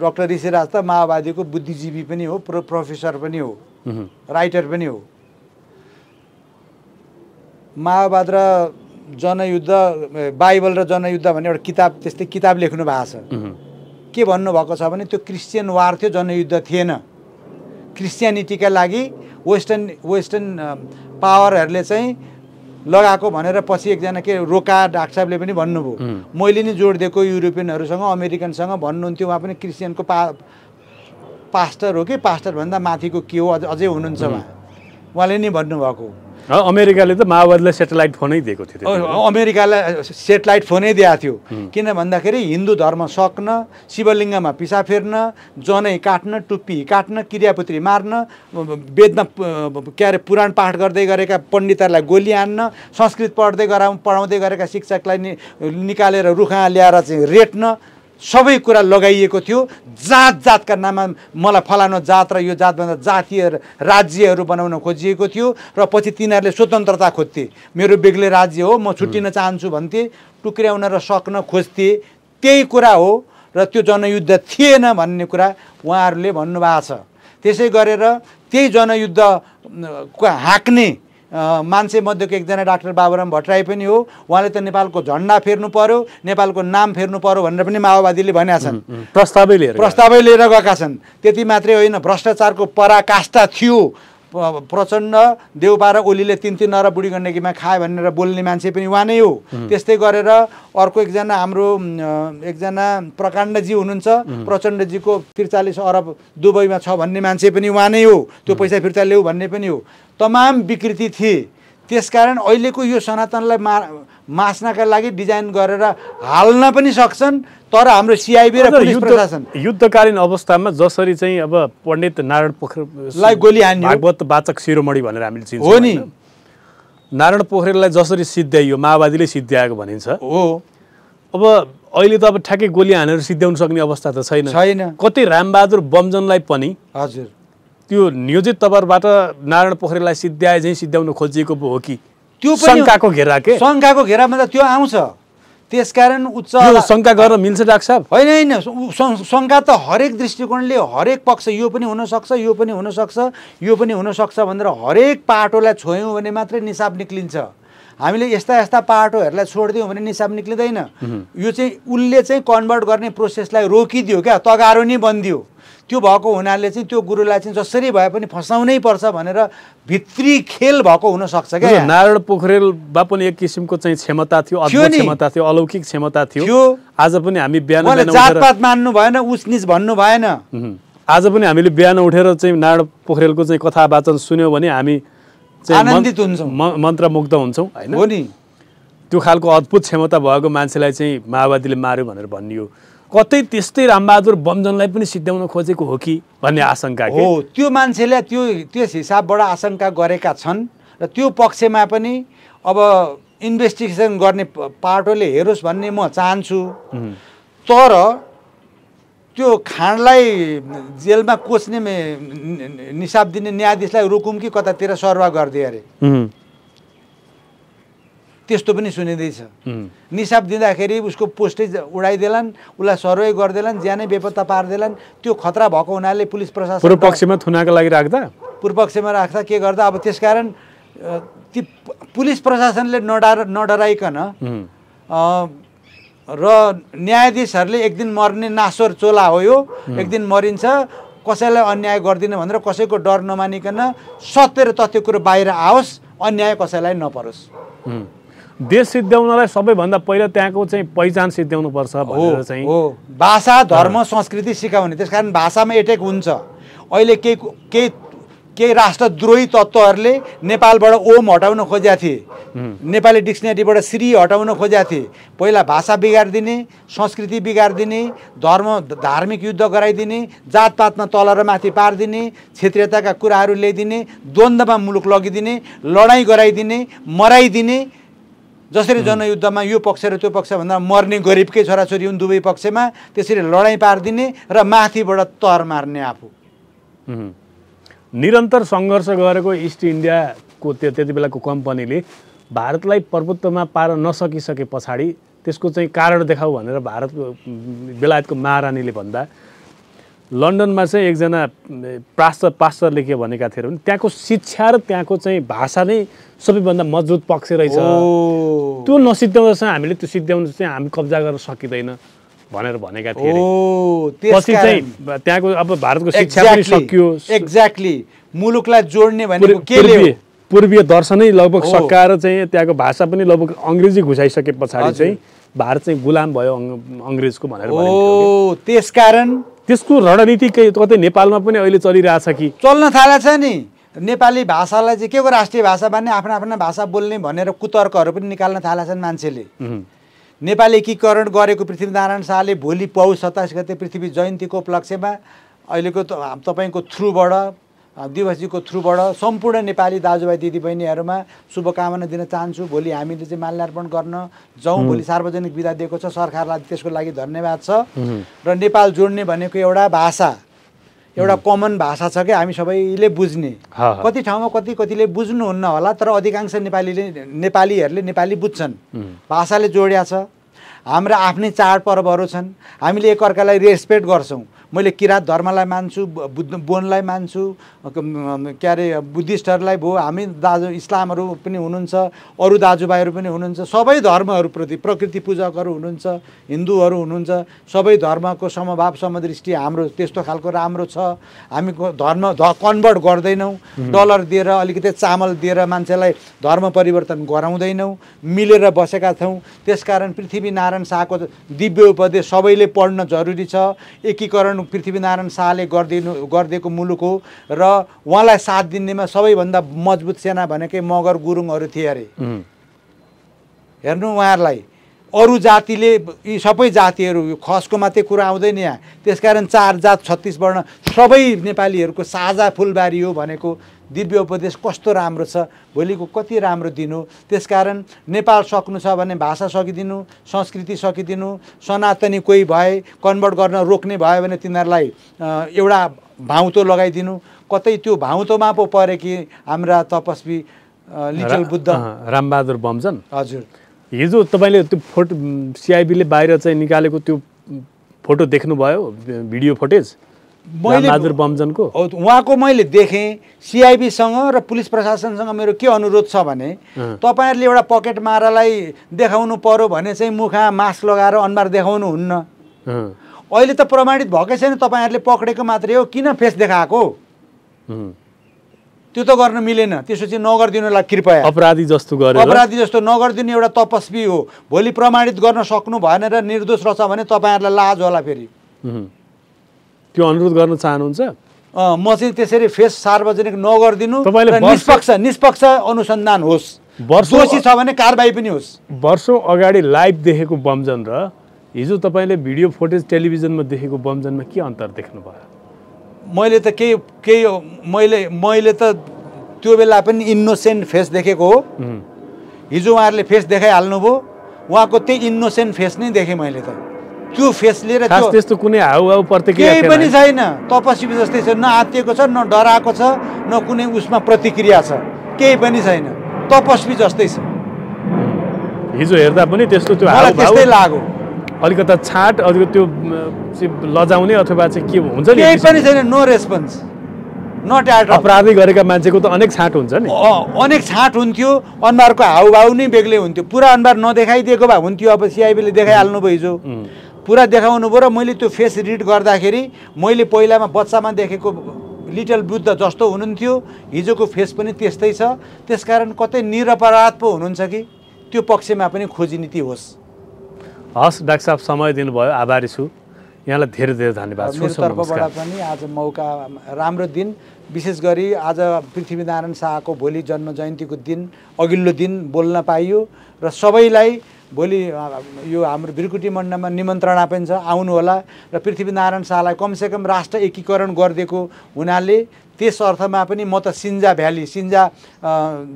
डक्टर ऋषिराज त माओवादीको बुद्धिजीवी पनि हो प्रो प्रोफेसर पनि हो राइटर पनि हो माओवाद र जनयुद्ध बाइबल र जनयुद्ध भन्ने एउटा किताब त्यस्तै किताब लेख्नु भएको छ के भन्नुभएको छ भने त्यो क्रिस्चियन वार थियो जनयुद्ध थिएन क्रिस्चियनिटीका लागि वेस्टर्न वेस्टर्न पावरहरूले चाहिँ लगाएको भनेर पछि एकजना के रोका डाक्टर साहबले पनि भन्नुभयो मैले नि जोड दिएको युरोपियनहरूसँग अमेरिकनसँग भन्नुहुन्थ्यो उहाँ पनि क्रिस्चियनको पा पास्टर हो कि पास्टरभन्दा माथिको के हो अझ अझै हुनुहुन्छ उहाँ उहाँले नि भन्नुभएको र अमेरिकाले त माओवादीलाई सेटेलाइट फोनै दिएको थियो अमेरिकालाई सेटेलाइट फोनै दिएको थियो किन भन्दाखेरि हिन्दू धर्म सक्न शिवलिङ्गमा पिसा फेर्न जनै काट्न टुप्पी काट्न क्रियापुत्री मार्न वेदमा के अरे पुराण पाठ गर्दै गरेका पण्डितहरूलाई गोली हान्न संस्कृत पढ्दै गरा पढाउँदै गरेका शिक्षकलाई निकालेर रुखा ल्याएर चाहिँ रेट्न सबै कुरा लगाइएको थियो जात जातका नाममा मलाई फलानु जात र यो जातभन्दा जातीय राज्यहरू बनाउन खोजिएको थियो र पछि तिनीहरूले स्वतन्त्रता खोज्थे मेरो बेग्लै राज्य हो म छुट्टिन चाहन्छु भन्थे टुक्र्याउन र सक्न खोज्थे त्यही कुरा हो र त्यो जनयुद्ध थिएन भन्ने कुरा उहाँहरूले भन्नुभएको छ त्यसै गरेर त्यही जनयुद्ध हाँक्ने मान्छे मध्येको एकजना डाक्टर बाबुराम भट्टराई पनि हो उहाँले त नेपालको झन्डा फेर्नु पर्यो नेपालको नाम फेर्नु पर्यो भनेर पनि माओवादीले भनेका छन् प्रस्तावै लिएर प्रस्तावै लिएर गएका छन् त्यति मात्रै होइन भ्रष्टाचारको पराकाष्ठा थियो प्रचण्ड देउपा र ओलीले तिन तिन नर बुढी गण्डकीमा खाए भनेर बोल्ने मान्छे पनि उहाँ नै हो त्यस्तै गरेर अर्को एकजना हाम्रो एकजना प्रकाण्डजी हुनुहुन्छ प्रचण्डजीको त्रिचालिस अरब दुबईमा छ भन्ने मान्छे पनि उहाँ नै हो त्यो पैसा फिर्ता ल्याऊ भन्ने पनि हो तमाम विकृति थिए त्यसकारण अहिलेको यो सनातनलाई मा मास्नका लागि डिजाइन गरेर हाल्न पनि सक्छन् तर हाम्रो सिआइबी र पुलिस प्रशासन युद्धकालीन अवस्थामा जसरी चाहिँ अब पण्डित नारायण पोखरेललाई गोली हान्यो भागवत वाचक शिरोमणि भनेर हामीले चिन्छौँ हो नि नारायण पोखरेललाई जसरी सिद्ध्याइयो माओवादीले सिद्ध्याएको भनिन्छ हो अब अहिले त अब ठ्याक्कै गोली हानेर सिद्ध्याउन सक्ने अवस्था त छैन छैन कति रामबहादुर बमजनलाई पनि हजुर त्यो नियोजित तवरबाट नारायण पोखरेललाई सिद्ध्याए चाहिँ सिद्ध्याउन खोजिएको हो कि त्यो शङ्काको घेरा के शङ्काको घेरामा त त्यो आउँछ त्यसकारण उच्च शङ्का गर्न मिल्छ डाक्टर साहब होइन होइन शङ्का त हरेक दृष्टिकोणले हरेक पक्ष यो पनि हुनसक्छ यो पनि हुनसक्छ यो पनि हुनसक्छ भनेर हरेक पाटोलाई छोयौँ भने मात्रै निसाब निक्लिन्छ हामीले यस्ता यस्ता पाटोहरूलाई छोडिदियौँ भने निसाब निक्लिँदैन यो चाहिँ उसले चाहिँ कन्भर्ट गर्ने प्रोसेसलाई रोकिदियो क्या तगारो नै बनिदियो त्यो भएको हुनाले चाहिँ त्यो गुरुलाई चाहिँ जसरी भए पनि फसाउनै पर्छ भनेर भित्री खेल भएको हुनसक्छ क्या नारायण पोखरेलमा पनि एक किसिमको चाहिँ क्षमता थियो क्षमता थियो अलौकिक क्षमता थियो आज पनि हामी बिहान जातपात मान्नु भएन निज भन्नु भएन आज पनि हामीले बिहान उठेर चाहिँ नारायण पोखरेलको चाहिँ कथा वाचन सुन्यौँ भने हामी आनन्दित हुन्छौँ मन्त्रमुग्ध हुन्छौँ होइन त्यो खालको अद्भुत क्षमता भएको मान्छेलाई चाहिँ माओवादीले मार्यो भनेर भनियो कतै त्यस्तै रामबहादुर बमजनलाई पनि सिद्ध्याउन खोजेको हो कि भन्ने आशंका हो त्यो मान्छेले त्यो त्यस हिसाबबाट आशंका गरेका छन् र त्यो पक्षमा पनि अब इन्भेस्टिगेसन गर्ने पाटोले हेरोस् भन्ने म चाहन्छु तर त्यो खाँडलाई जेलमा कोच्ने निसाब दिने न्यायाधीशलाई रोकुम कि कतातिर सर्वा गरिदिए अरे त्यस्तो पनि सुनिँदैछ निसाब दिँदाखेरि उसको पोस्टेज उडाइदेलान् उसलाई सर्वे गरिदेलान् ज्यानै बेपत्ता पारिदेलान् त्यो खतरा भएको हुनाले पुलिस प्रशासन पक्षमा थुनाको लागि राख्दा पूर्वपक्षमा राख्दा के गर्दा अब त्यसकारण ती पुलिस प्रशासनले नडरा नडराइकन र न्यायाधीशहरूले एक दिन मर्ने नासोर चोला हो यो एक दिन मरिन्छ कसैलाई अन्याय गर्दिन भनेर कसैको डर नमानिकन सत्य र तथ्य कुरो बाहिर आओस् अन्याय कसैलाई नपरोस् देश सिद्ध्याउनलाई सबैभन्दा पहिला त्यहाँको चाहिँ पहिचान सिद्ध्याउनुपर्छ भनेर चाहिँ भाषा धर्म संस्कृति सिकाउने त्यस कारण भाषामा एटेक हुन्छ अहिले केही केही केही राष्ट्रद्रोही तत्त्वहरूले नेपालबाट ओम हटाउन खोजेका थिए नेपाली डिक्सनेरीबाट श्री हटाउन खोजेका थिए पहिला भाषा बिगारिदिने संस्कृति बिगारिदिने धर्म धार्मिक युद्ध गराइदिने जातपातमा तल र माथि पारिदिने क्षेत्रीयताका कुराहरू ल्याइदिने द्वन्द्वमा मुलुक लगिदिने लडाइँ गराइदिने मराइदिने जसरी जनयुद्धमा यो पक्ष र त्यो पक्ष भन्दा मर्ने गरिबकै छोराछोरी हुन् दुवै पक्षमा त्यसरी लडाइँ पारिदिने र माथिबाट तर मार्ने आफू निरन्तर सङ्घर्ष गरेको इस्ट इन्डियाको त्यो त्यति बेलाको कम्पनीले भारतलाई प्रभुत्वमा पार नसकिसके पछाडि त्यसको चाहिँ कारण देखाऊ भनेर भारतको बेलायतको महारानीले भन्दा लन्डनमा चाहिँ एकजना पास्टर पास्टरले के भनेका थिए भने त्यहाँको शिक्षा र त्यहाँको चाहिँ भाषा नै सबैभन्दा मजबुत पक्ष रहेछ त्यो चाहिँ हामीले त्यो सिद्ध्याउनु चाहिँ हामी कब्जा गर्न सकिँदैन भनेर भनेका थिए पछि चाहिँ त्यहाँको अब भारतको शिक्षा पनि सकियो एक्ज्याक्टली मुलुकलाई जोड्ने भनेको के पूर्वीय दर्शनै लगभग सकाएर चाहिँ त्यहाँको भाषा पनि लगभग अङ्ग्रेजी घुसाइसके पछाडि चाहिँ भारत चाहिँ गुलाम भयो अङ्ग्रेजको भनेर त्यस कारण त्यसको रणनीति कतै नेपालमा पनि अहिले चलिरहेछ कि चल्न थालेको छ नि नेपाली भाषालाई चाहिँ के को राष्ट्रिय भाषा भन्ने आफ्ना आफ्ना भाषा बोल्ने भनेर कुतर्कहरू पनि निकाल्न थालेछन् मान्छेले नेपाली एकीकरण गरेको पृथ्वीनारायण शाहले भोलि पौष सत्ताइस गते पृथ्वी जयन्तीको उपलक्ष्यमा अहिलेको तपाईँको थ्रुबाट दिवसजीको थ्रुबाट सम्पूर्ण नेपाली दाजुभाइ दिदीबहिनीहरूमा शुभकामना दिन चाहन्छु भोलि हामीले चाहिँ माल्यार्पण गर्न जाउँ भोलि सार्वजनिक विदा दिएको छ सरकारलाई त्यसको लागि धन्यवाद छ र नेपाल जोड्ने भनेको एउटा भाषा एउटा कमन भाषा छ कि हामी सबैले बुझ्ने कति ठाउँमा कति कतिले बुझ्नुहुन्न होला तर अधिकांश नेपालीले नेपालीहरूले नेपाली बुझ्छन् भाषाले जोड्या छ हाम्रा आफ्नै चाडपर्वहरू छन् हामीले एकअर्कालाई रेस्पेक्ट गर्छौँ मैले किराँत धर्मलाई मान्छु बुद्ध बोनलाई मान्छु के अरे बुद्धिस्टहरूलाई भयो हामी दाजु इस्लामहरू पनि हुनुहुन्छ अरू दाजुभाइहरू पनि हुनुहुन्छ सबै धर्महरूप्रति प्रकृति पूजकहरू हुनुहुन्छ हिन्दूहरू हुनुहुन्छ सबै धर्मको समभाव समदृष्टि हाम्रो त्यस्तो खालको राम्रो छ हामी धर्म ध कन्भर्ट गर्दैनौँ डलर दिएर अलिकति चामल दिएर मान्छेलाई धर्म परिवर्तन गराउँदैनौँ मिलेर बसेका छौँ त्यसकारण पृथ्वीनारायण शाहको दिव्य उपदेश सबैले पढ्न जरुरी छ एकीकरण कारण पृथ्वीनारायण शाहले गरिदिनु गरिदिएको मुलुक हो र उहाँलाई साथ दिनेमा सबैभन्दा मजबुत सेना भनेकै मगर गुरुङहरू थिए अरे हेर्नु उहाँहरूलाई अरू जातिले यी सबै जातिहरू यो खसको मात्रै कुरा आउँदैन यहाँ त्यसकारण चार जात छत्तिस वर्ण सबै नेपालीहरूको साझा फुलबारी हो भनेको दिव्य उपदेश कस्तो राम्रो छ भोलिको कति राम्रो दिनु त्यसकारण नेपाल सक्नु छ भने भाषा सकिदिनु संस्कृति सकिदिनु सनातनी कोही भए कन्भर्ट गर्न रोक्ने भयो भने तिनीहरूलाई एउटा भाउतो लगाइदिनु कतै त्यो भाउतोमा पो परे कि हाम्रा तपस्वी लिटल बुद्ध रामबहादुर बमजन हजुर हिजो तपाईँले त्यो फोटो सिआइबीले बाहिर चाहिँ निकालेको त्यो फोटो देख्नुभयो भिडियो फुटेज बहादुर बमजनको उहाँको मैले देखेँ सिआइबीसँग र पुलिस प्रशासनसँग मेरो के अनुरोध छ भने तपाईँहरूले एउटा पकेट मारालाई देखाउनु पर्यो भने चाहिँ मुखा मास्क लगाएर अनुहार देखाउनु हुन्न अहिले त प्रमाणित भएकै छैन तपाईँहरूले पक्रेको मात्रै हो किन फेस देखाएको त्यो त गर्न मिलेन त्यसपछि चाहिँ नगरिदिनुलाई कृपया अपराधी जस्तो गरेर अपराधी जस्तो नगरिदिनु एउटा तपस्वी हो भोलि प्रमाणित गर्न सक्नु भएन र निर्दोष रहेछ भने तपाईँहरूलाई लाज होला फेरि त्यो अनुरोध गर्न चाहनुहुन्छ म चाहिँ त्यसरी फेस सार्वजनिक नगरिदिनु निष्पक्ष निष्पक्ष अनुसन्धान होस् दोषी छ भने कारबाही पनि होस् वर्ष अगाडि लाइभ देखेको बमजन र हिजो तपाईँले भिडियो फुटेज टेलिभिजनमा देखेको बमजनमा के अन्तर देख्नुभयो मैले त केही केही मैले मैले त त्यो बेला पनि इन्नोसेन्ट फेस देखेको हो हिजो उहाँहरूले फेस देखाइहाल्नुभयो उहाँको त्यही इन्नोसेन्ट फेस नै देखेँ मैले त त्यो फेस लिएर त्यस्तो कुनै हाउहाउ प्रतिक्रिया केही पनि छैन तपस्वी जस्तै छ न आत्तिएको छ न डराएको छ न कुनै उसमा प्रतिक्रिया छ केही पनि छैन तपस्वी जस्तै छ हिजो हेर्दा पनि त्यस्तो त्यो त्यस्तै लाग्यो अलिकता छाट अलिकति त्यो लजाउने अथवा चाहिँ के हुन्छ नि केही पनि छैन नो रेस्पोन्स नट एट अपराधी गरेका मान्छेको त अनेक छाँट हुन्छ नि अनेक छाँट हुन्थ्यो अनुहारको हाउभाउ नै बेग्लै हुन्थ्यो पुरा अनुहार नदेखाइदिएको भए हुन्थ्यो अब सिआइबीले देखाइहाल्नु भयो हिजो पुरा देखाउनु भयो र मैले त्यो फेस रिड गर्दाखेरि मैले पहिलामा बच्चामा देखेको लिटल बुद्ध जस्तो हुनुहुन्थ्यो हिजोको फेस पनि त्यस्तै छ त्यसकारण कतै निरपराध पो हुनुहुन्छ कि त्यो पक्षमा पनि खोजिनीति होस् हस् डाक्टर साहब समय दिनुभयो आभारी छु यहाँलाई धेरै धेरै धन्यवाद तर्फबाट पनि आज मौका राम्रो दिन विशेष गरी आज पृथ्वीनारायण शाहको भोलि जन्म जयन्तीको दिन अघिल्लो दिन बोल्न पाइयो र सबैलाई भोलि यो हाम्रो भिरकुटी मण्डलमा निमन्त्रणा पनि छ आउनुहोला र पृथ्वीनारायण शाहलाई कमसेकम राष्ट्र एकीकरण गरिदिएको हुनाले त्यस अर्थमा पनि म त सिन्जा भ्याली सिन्जा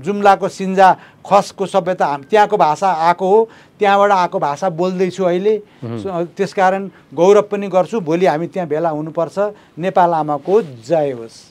जुम्लाको सिन्जा खसको सभ्यता हाम त्यहाँको भाषा आएको हो त्यहाँबाट आएको भाषा बोल्दैछु अहिले त्यसकारण गौरव पनि गर्छु भोलि हामी त्यहाँ भेला हुनुपर्छ नेपाल आमाको जय होस्